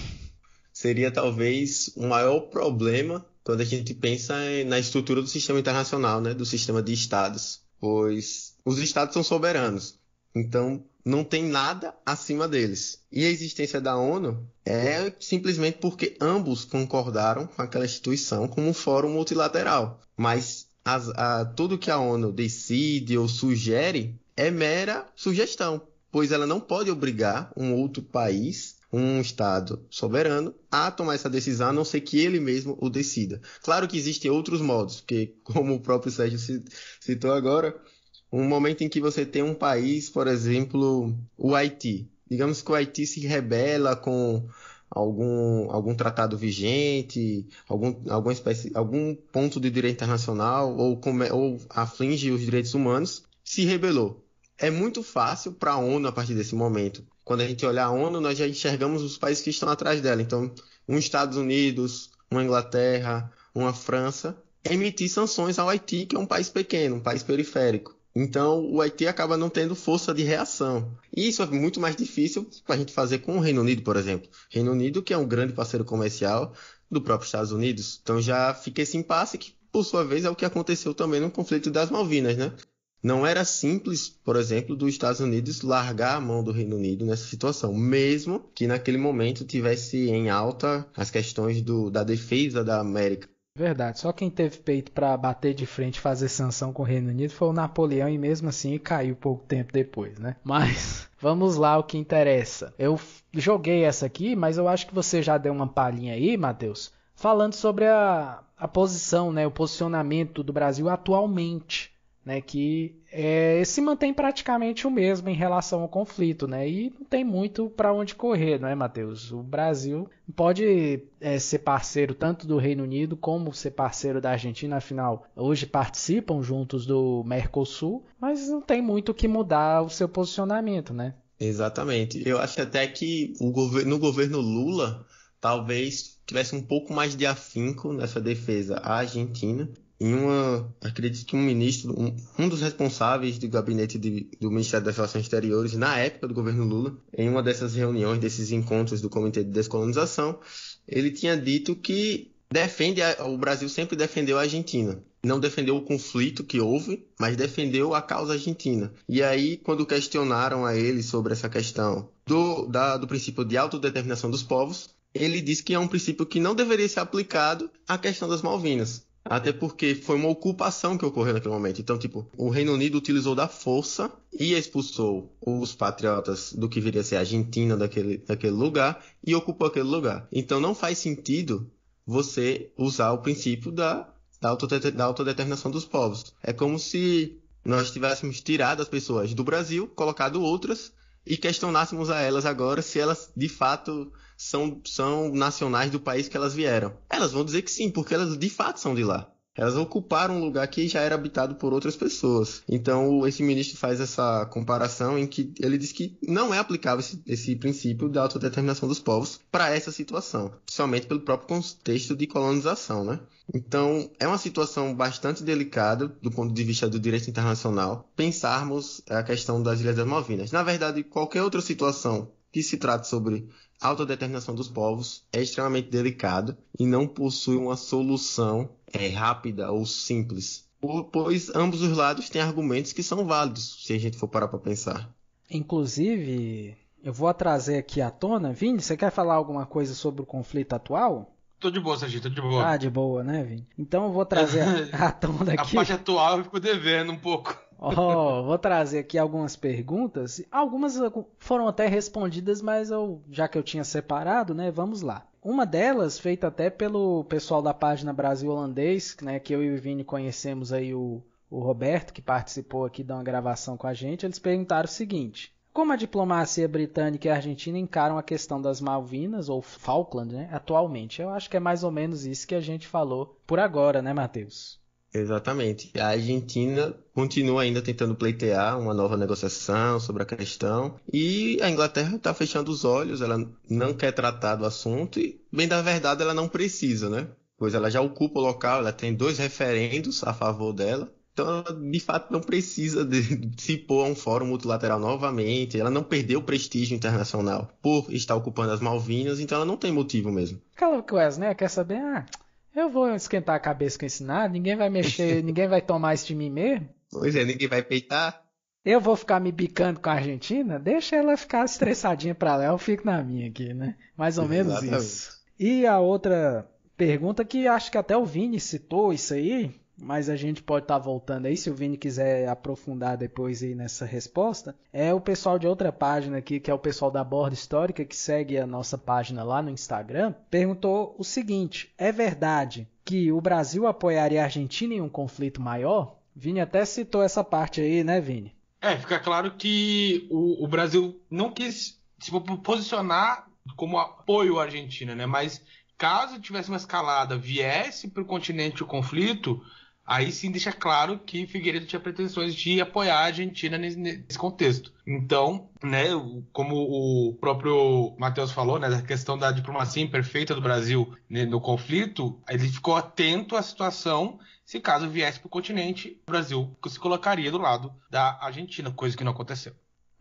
Seria talvez o maior problema quando então, a gente pensa na estrutura do sistema internacional, né, do sistema de estados, pois os estados são soberanos. Então, não tem nada acima deles. E a existência da ONU é simplesmente porque ambos concordaram com aquela instituição como um fórum multilateral. Mas as, a, tudo que a ONU decide ou sugere é mera sugestão, pois ela não pode obrigar um outro país um Estado soberano a tomar essa decisão, a não ser que ele mesmo o decida. Claro que existem outros modos, porque, como o próprio Sérgio citou agora, um momento em que você tem um país, por exemplo, o Haiti. Digamos que o Haiti se rebela com algum, algum tratado vigente, algum, alguma espécie, algum ponto de direito internacional ou, come, ou aflige os direitos humanos, se rebelou. É muito fácil para a ONU, a partir desse momento, quando a gente olhar a ONU, nós já enxergamos os países que estão atrás dela. Então, um Estados Unidos, uma Inglaterra, uma França, emitir sanções ao Haiti, que é um país pequeno, um país periférico. Então, o Haiti acaba não tendo força de reação. E isso é muito mais difícil para a gente fazer com o Reino Unido, por exemplo. Reino Unido, que é um grande parceiro comercial do próprio Estados Unidos. Então, já fica esse impasse que, por sua vez, é o que aconteceu também no conflito das Malvinas, né? Não era simples, por exemplo, dos Estados Unidos largar a mão do Reino Unido nessa situação, mesmo que naquele momento tivesse em alta as questões do, da defesa da América. Verdade, só quem teve peito para bater de frente e fazer sanção com o Reino Unido foi o Napoleão e mesmo assim caiu pouco tempo depois, né? Mas vamos lá o que interessa. Eu joguei essa aqui, mas eu acho que você já deu uma palhinha aí, Matheus, falando sobre a, a posição, né, o posicionamento do Brasil atualmente né, que é, se mantém praticamente o mesmo em relação ao conflito, né, e não tem muito para onde correr, não é, Matheus? O Brasil pode é, ser parceiro tanto do Reino Unido como ser parceiro da Argentina, afinal, hoje participam juntos do Mercosul, mas não tem muito que mudar o seu posicionamento, né? Exatamente. Eu acho até que no governo Lula, talvez tivesse um pouco mais de afinco nessa defesa à Argentina em uma, acredito que um ministro, um, um dos responsáveis do gabinete de, do Ministério das Relações Exteriores, na época do governo Lula, em uma dessas reuniões, desses encontros do Comitê de Descolonização, ele tinha dito que defende, a, o Brasil sempre defendeu a Argentina. Não defendeu o conflito que houve, mas defendeu a causa argentina. E aí, quando questionaram a ele sobre essa questão do, da, do princípio de autodeterminação dos povos, ele disse que é um princípio que não deveria ser aplicado à questão das Malvinas. Até porque foi uma ocupação que ocorreu naquele momento. Então, tipo, o Reino Unido utilizou da força e expulsou os patriotas do que viria a ser a Argentina daquele, daquele lugar e ocupou aquele lugar. Então, não faz sentido você usar o princípio da, da, autodeter, da autodeterminação dos povos. É como se nós tivéssemos tirado as pessoas do Brasil, colocado outras e questionássemos a elas agora se elas de fato são, são nacionais do país que elas vieram. Elas vão dizer que sim, porque elas de fato são de lá elas ocuparam um lugar que já era habitado por outras pessoas. Então, esse ministro faz essa comparação em que ele diz que não é aplicável esse, esse princípio da autodeterminação dos povos para essa situação, principalmente pelo próprio contexto de colonização, né? Então, é uma situação bastante delicada do ponto de vista do direito internacional pensarmos a questão das Ilhas das Malvinas. Na verdade, qualquer outra situação que se trate sobre autodeterminação dos povos é extremamente delicado e não possui uma solução é, rápida ou simples, pois ambos os lados têm argumentos que são válidos, se a gente for parar para pensar. Inclusive, eu vou trazer aqui à tona. Vini, você quer falar alguma coisa sobre o conflito atual? Tô de boa, Sergi, tô de boa. Ah, de boa, né, Vini? Então eu vou trazer a, tona aqui. A parte atual eu fico devendo um pouco. Oh, vou trazer aqui algumas perguntas. Algumas foram até respondidas, mas eu, já que eu tinha separado, né, vamos lá. Uma delas, feita até pelo pessoal da página Brasil Holandês, né, que eu e o Vini conhecemos aí o, o Roberto, que participou aqui de uma gravação com a gente, eles perguntaram o seguinte: como a diplomacia britânica e a argentina encaram a questão das Malvinas, ou Falkland, né, atualmente? Eu acho que é mais ou menos isso que a gente falou por agora, né, Matheus? Exatamente. A Argentina continua ainda tentando pleitear uma nova negociação sobre a questão e a Inglaterra está fechando os olhos, ela não quer tratar do assunto e, bem da verdade, ela não precisa, né? Pois ela já ocupa o local, ela tem dois referendos a favor dela. Então, ela, de fato, não precisa de se pôr a um fórum multilateral novamente. Ela não perdeu o prestígio internacional por estar ocupando as Malvinas, então ela não tem motivo mesmo. Aquela coisa, né? Quer saber? Ah, eu vou esquentar a cabeça com esse nada, ninguém vai mexer, ninguém vai tomar isso de mim mesmo. Pois é, ninguém vai peitar. Eu vou ficar me bicando com a Argentina? Deixa ela ficar estressadinha pra lá, eu fico na minha aqui, né? Mais ou menos Exatamente. isso. E a outra pergunta que acho que até o Vini citou isso aí, mas a gente pode estar tá voltando aí, se o Vini quiser aprofundar depois aí nessa resposta, é o pessoal de outra página aqui, que é o pessoal da Borda Histórica, que segue a nossa página lá no Instagram, perguntou o seguinte: é verdade que o Brasil apoiaria a Argentina em um conflito maior? Vini até citou essa parte aí, né, Vini? É, fica claro que o, o Brasil não quis se posicionar como apoio à Argentina, né? Mas caso tivesse uma escalada, viesse para o continente o conflito, aí sim deixa claro que Figueiredo tinha pretensões de apoiar a Argentina nesse contexto. Então, né, como o próprio Matheus falou, né, da questão da diplomacia imperfeita do Brasil né, no conflito, ele ficou atento à situação. Se caso viesse para o continente, o Brasil se colocaria do lado da Argentina, coisa que não aconteceu.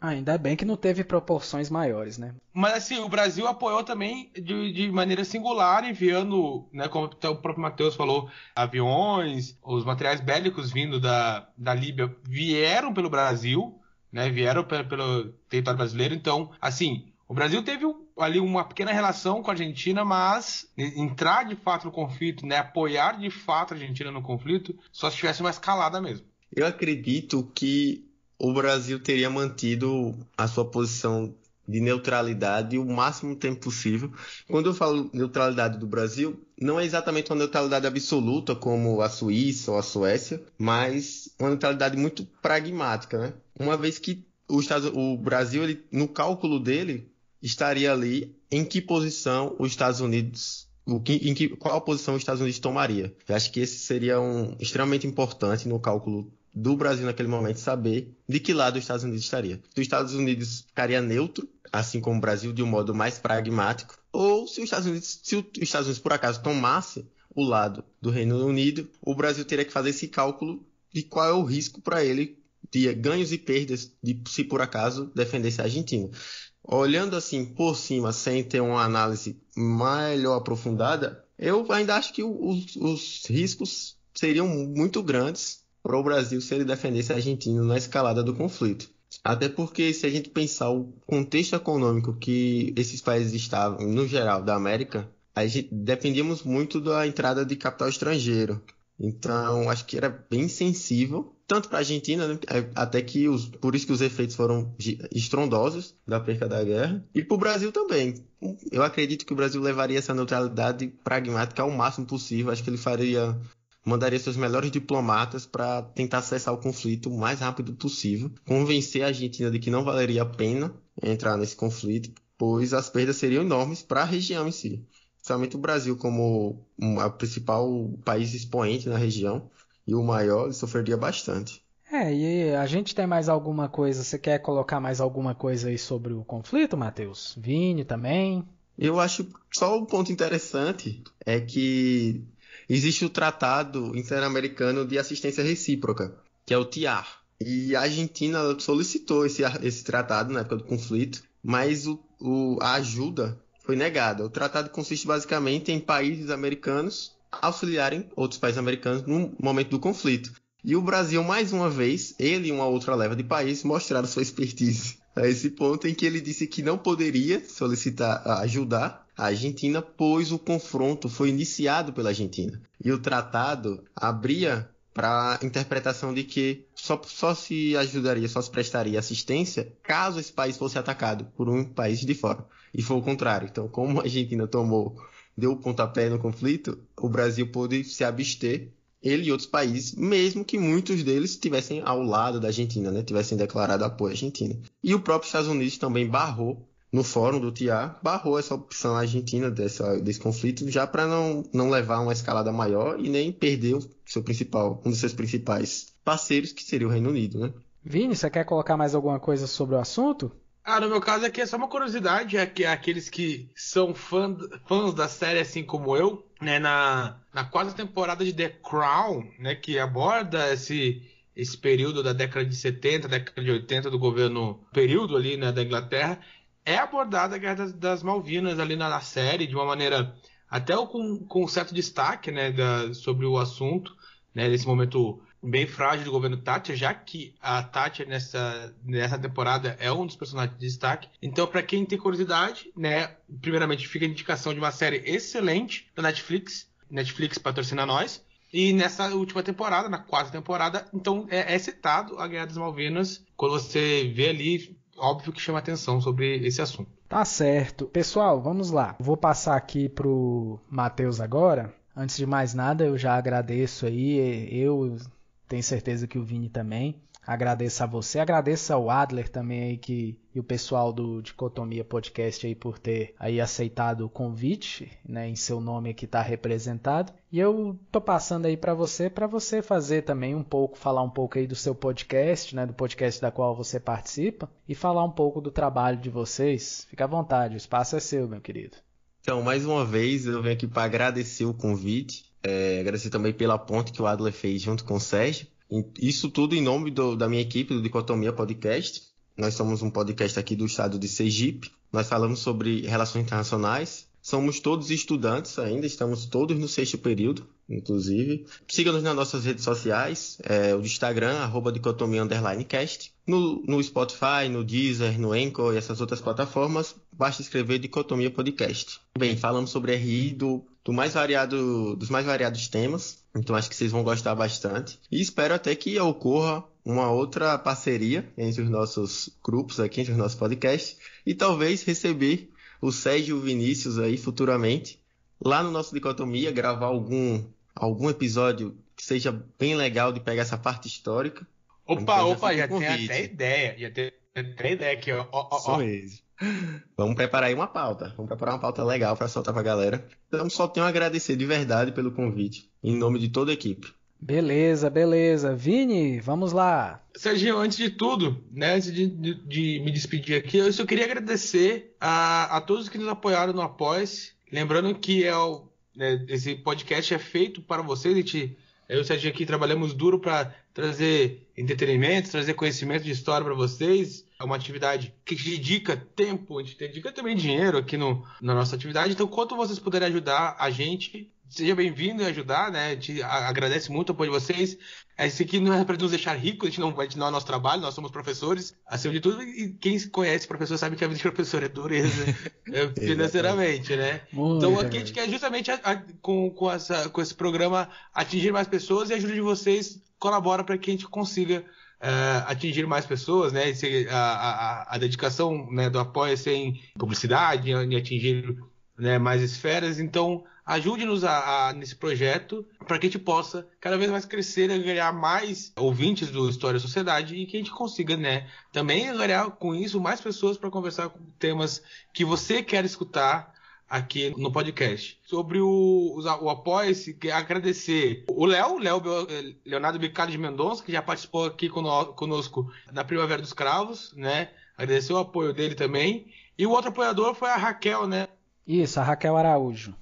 Ainda bem que não teve proporções maiores, né? Mas assim, o Brasil apoiou também de, de maneira singular, enviando, né, como até o próprio Matheus falou, aviões, os materiais bélicos vindo da, da Líbia vieram pelo Brasil, né? Vieram pelo, pelo território brasileiro. Então, assim, o Brasil teve ali uma pequena relação com a Argentina, mas entrar de fato no conflito, né, apoiar de fato a Argentina no conflito, só se tivesse uma escalada mesmo. Eu acredito que o Brasil teria mantido a sua posição de neutralidade o máximo tempo possível. Quando eu falo neutralidade do Brasil, não é exatamente uma neutralidade absoluta como a Suíça ou a Suécia, mas uma neutralidade muito pragmática, né? Uma vez que o, o Brasil, ele, no cálculo dele, estaria ali em que posição os Estados Unidos o que, em que, qual posição os Estados Unidos tomaria. Eu acho que esse seria um extremamente importante no cálculo do Brasil naquele momento saber de que lado os Estados Unidos estaria. Se os Estados Unidos ficaria neutro, assim como o Brasil, de um modo mais pragmático, ou se os Estados Unidos, se os Estados Unidos por acaso tomasse o lado do Reino Unido, o Brasil teria que fazer esse cálculo de qual é o risco para ele de ganhos e perdas de se por acaso defendesse a Argentina. Olhando assim por cima, sem ter uma análise melhor aprofundada, eu ainda acho que os, os riscos seriam muito grandes para o Brasil se ele defendesse a Argentina na escalada do conflito. Até porque, se a gente pensar o contexto econômico que esses países estavam, no geral, da América, a gente dependíamos muito da entrada de capital estrangeiro. Então, acho que era bem sensível, tanto para a Argentina, né? É, até que os, por isso que os efeitos foram estrondosos da perca da guerra, e para o Brasil também. Eu acredito que o Brasil levaria essa neutralidade pragmática ao máximo possível. Acho que ele faria mandaria seus melhores diplomatas para tentar acessar o conflito o mais rápido possível, convencer a Argentina de que não valeria a pena entrar nesse conflito, pois as perdas seriam enormes para a região em si. Principalmente o Brasil como o principal país expoente na região e o maior sofreria bastante. É, e a gente tem mais alguma coisa? Você quer colocar mais alguma coisa aí sobre o conflito, Matheus? Vini também? Eu acho só um ponto interessante é que existe o Tratado Interamericano de Assistência Recíproca, que é o TIAR. E a Argentina solicitou esse, esse tratado na época do conflito, mas o, o, a ajuda foi negada. O tratado consiste basicamente em países americanos auxiliarem outros países americanos no momento do conflito. E o Brasil, mais uma vez, ele e uma outra leva de país mostraram sua expertise a esse ponto em que ele disse que não poderia solicitar ajudar a Argentina, pois o confronto foi iniciado pela Argentina. E o tratado abria para a interpretação de que só, só se ajudaria, só se prestaria assistência caso esse país fosse atacado por um país de fora. E foi o contrário. Então, como a Argentina tomou, deu o pontapé no conflito, o Brasil pôde se abster, ele e outros países, mesmo que muitos deles estivessem ao lado da Argentina, né? tivessem declarado apoio à Argentina. E o próprio Estados Unidos também barrou no fórum do TIA barrou essa opção argentina dessa, desse conflito já para não, não levar a uma escalada maior e nem perder o seu principal, um dos seus principais parceiros, que seria o Reino Unido, né? Vini, você quer colocar mais alguma coisa sobre o assunto? Ah, no meu caso aqui é só uma curiosidade, é que aqueles que são fã, fãs da série assim como eu, né, na, na quarta temporada de The Crown, né, que aborda esse, esse período da década de 70, década de 80 do governo, período ali, né, da Inglaterra, é abordada a Guerra das, Malvinas ali na, na, série de uma maneira até com, com um certo destaque né, da, sobre o assunto, né, nesse momento bem frágil do governo Thatcher, já que a Thatcher nessa, nessa temporada é um dos personagens de destaque. Então, para quem tem curiosidade, né, primeiramente fica a indicação de uma série excelente da Netflix, Netflix patrocina nós. E nessa última temporada, na quarta temporada, então é, é citado a Guerra das Malvinas. Quando você vê ali, óbvio que chama atenção sobre esse assunto. Tá certo. Pessoal, vamos lá. Vou passar aqui pro Matheus agora. Antes de mais nada, eu já agradeço aí. Eu tenho certeza que o Vini também Agradeço a você, agradeço ao Adler também aí que e o pessoal do Dicotomia Podcast aí por ter aí aceitado o convite, né, em seu nome aqui está representado. E eu tô passando aí para você para você fazer também um pouco, falar um pouco aí do seu podcast, né, do podcast da qual você participa e falar um pouco do trabalho de vocês. Fica à vontade, o espaço é seu, meu querido. Então, mais uma vez eu venho aqui para agradecer o convite, é, agradecer também pela ponte que o Adler fez junto com o Sérgio isso tudo em nome do, da minha equipe do Dicotomia Podcast. Nós somos um podcast aqui do estado de Sergipe. Nós falamos sobre relações internacionais. Somos todos estudantes ainda, estamos todos no sexto período, inclusive. Siga-nos nas nossas redes sociais, é, o Instagram, arroba dicotomia cast. No, no Spotify, no Deezer, no Anchor e essas outras plataformas, basta escrever Dicotomia Podcast. Bem, falamos sobre RI do do mais variado, dos mais variados temas. Então acho que vocês vão gostar bastante. E espero até que ocorra uma outra parceria entre os nossos grupos aqui, entre os nossos podcasts. E talvez receber o Sérgio Vinícius aí futuramente lá no nosso Dicotomia, gravar algum, algum episódio que seja bem legal de pegar essa parte histórica. Opa, então, opa, já, tem até ideia. Já tem até ideia aqui, ó. ó, ó, ó. Só isso. Vamos preparar aí uma pauta. Vamos preparar uma pauta legal para soltar para a galera. Então, só tenho a agradecer de verdade pelo convite, em nome de toda a equipe. Beleza, beleza. Vini, vamos lá. Serginho, antes de tudo, né, antes de, de, de me despedir aqui, eu só queria agradecer a, a todos que nos apoiaram no Apoia-se. Lembrando que é o, né, esse podcast é feito para vocês. A gente, eu e o Serginho aqui trabalhamos duro para trazer entretenimento, trazer conhecimento de história para vocês. É uma atividade que te dedica tempo, a gente dedica também dinheiro aqui no, na nossa atividade. Então, quanto vocês puderem ajudar a gente, seja bem-vindo e ajudar, né? gente agradece muito o apoio de vocês. Esse é, aqui não é para nos deixar ricos, a gente não vai te dar o nosso trabalho, nós somos professores. Acima de tudo, e quem conhece professor sabe que a vida de professor é dureza né? É, financeiramente, né? Muito então aqui a gente quer justamente a, a, com, com, essa, com esse programa atingir mais pessoas e ajudar ajuda de vocês colabora para que a gente consiga Uh, atingir mais pessoas, né? Esse, a, a, a, dedicação né, do apoio sem publicidade, em atingir né, mais esferas. Então, ajude-nos a, a, nesse projeto para que a gente possa cada vez mais crescer e ganhar mais ouvintes do História e Sociedade e que a gente consiga, né? Também ganhar com isso mais pessoas para conversar com temas que você quer escutar aqui no podcast. Sobre o, o, Apoia-se, é agradecer o Léo, Léo eh, Leonardo Bicalho de Mendonça, que já participou aqui conosco na Primavera dos Cravos, né? Agradecer o apoio dele também. E o outro apoiador foi a Raquel, né? Isso, a Raquel Araújo.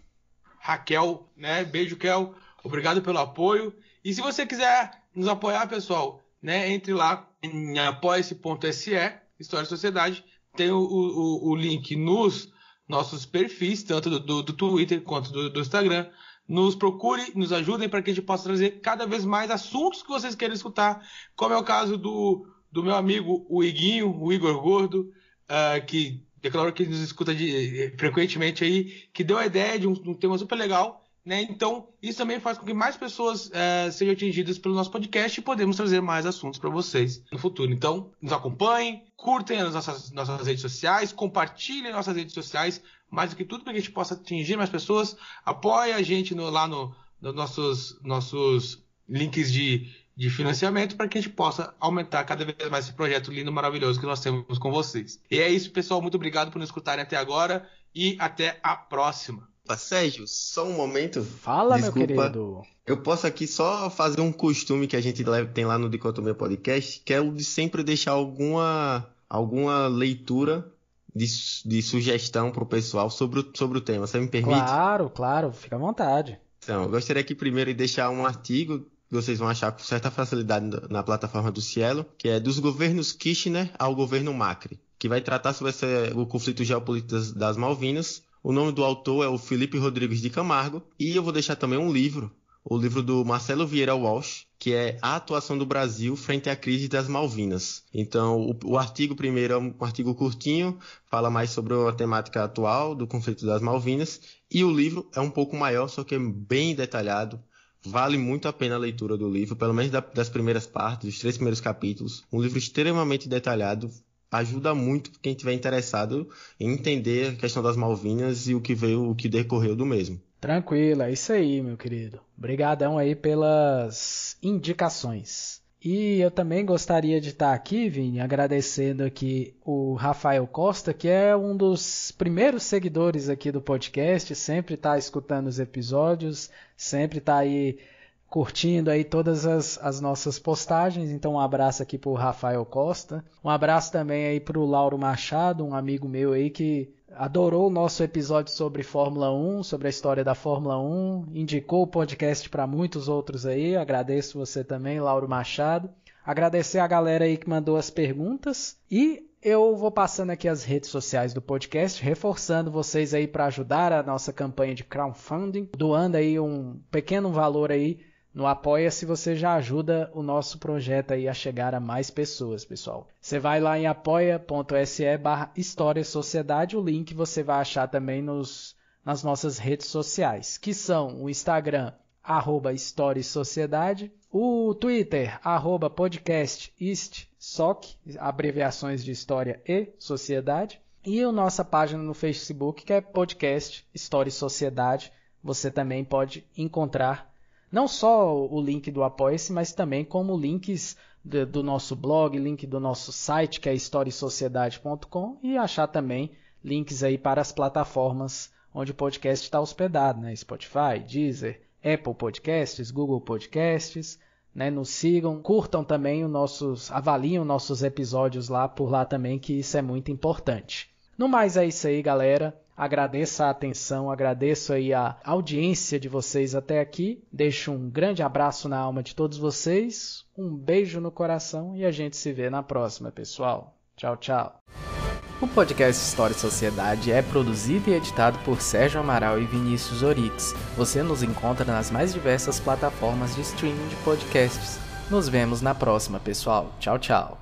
Raquel, né? Beijo, Kel. Obrigado pelo apoio. E se você quiser nos apoiar, pessoal, né? Entre lá em apoia.se, História e Sociedade. Tem o, o, o link nos nossos perfis, tanto do, do, do Twitter quanto do, do, Instagram. Nos procure, nos ajudem para que a gente possa trazer cada vez mais assuntos que vocês querem escutar, como é o caso do, do meu amigo o Iguinho, o Igor Gordo, uh, que declarou que nos escuta de, eh, frequentemente aí, que deu a ideia de um, um tema super legal né? Então, isso também faz com que mais pessoas é, sejam atingidas pelo nosso podcast e podemos trazer mais assuntos para vocês no futuro. Então, nos acompanhem, curtem as nossas, nossas redes sociais, compartilhem nossas redes sociais, mais do que tudo para que a gente possa atingir mais pessoas. Apoie a gente no, lá nos no nossos, nossos links de, de financiamento para que a gente possa aumentar cada vez mais esse projeto lindo, e maravilhoso que nós temos com vocês. E é isso, pessoal. Muito obrigado por nos escutarem até agora e até a próxima. Sérgio, só um momento. Fala, Desculpa. meu querido. Eu posso aqui só fazer um costume que a gente tem lá no Dicotomia Podcast, que é o de sempre deixar alguma, alguma leitura de, de sugestão o pessoal sobre o, sobre o tema. Você me permite? Claro, claro, fica à vontade. Então, eu gostaria aqui primeiro de deixar um artigo que vocês vão achar com certa facilidade na plataforma do Cielo, que é dos governos Kirchner ao governo Macri, que vai tratar sobre esse, o conflito geopolítico das Malvinas, o nome do autor é o Felipe Rodrigues de Camargo e eu vou deixar também um livro, o livro do Marcelo Vieira Walsh, que é A Atuação do Brasil Frente à Crise das Malvinas. Então, o, o artigo primeiro é um artigo curtinho, fala mais sobre a temática atual do conflito das Malvinas, e o livro é um pouco maior, só que é bem detalhado, Vale muito a pena a leitura do livro, pelo menos das primeiras partes, dos três primeiros capítulos. Um livro extremamente detalhado, ajuda muito quem tiver interessado em entender a questão das Malvinas e o que veio, o que decorreu do mesmo. Tranquilo, é isso aí, meu querido. Obrigadão aí pelas indicações. E eu também gostaria de estar aqui, Vini, agradecendo aqui o Rafael Costa, que é um dos primeiros seguidores aqui do podcast, sempre está escutando os episódios, sempre está aí curtindo aí todas as, as nossas postagens. Então, um abraço aqui para o Rafael Costa. Um abraço também aí o Lauro Machado, um amigo meu aí que adorou o nosso episódio sobre Fórmula 1, sobre a história da Fórmula 1, indicou o podcast para muitos outros aí. Agradeço você também, Lauro Machado. Agradecer a galera aí que mandou as perguntas e eu vou passando aqui as redes sociais do podcast, reforçando vocês aí para ajudar a nossa campanha de crowdfunding, doando aí um pequeno valor aí no Apoia-se você já ajuda o nosso projeto aí a chegar a mais pessoas, pessoal. Você vai lá em apoia.se barra História Sociedade, o link você vai achar também nos, nas nossas redes sociais, que são o Instagram, arroba História e Sociedade, o Twitter, arroba podcast ist, soc, abreviações de História e Sociedade, e a nossa página no Facebook, que é podcast História e Sociedade, você também pode encontrar não só o link do Apoia-se, mas também como links do, nosso blog, link do nosso site, que é historiesociedade.com, e achar também links aí para as plataformas onde o podcast está hospedado, né? Spotify, Deezer, Apple Podcasts, Google Podcasts, né? Nos sigam, curtam também os nossos, avaliem os nossos episódios lá por lá também, que isso é muito importante. No mais é isso aí, galera. Agradeço a atenção, agradeço aí a audiência de vocês até aqui. Deixo um grande abraço na alma de todos vocês, um beijo no coração e a gente se vê na próxima, pessoal. Tchau, tchau. O podcast História e Sociedade é produzido e editado por Sérgio Amaral e Vinícius Orix. Você nos encontra nas mais diversas plataformas de streaming de podcasts. Nos vemos na próxima, pessoal. Tchau, tchau.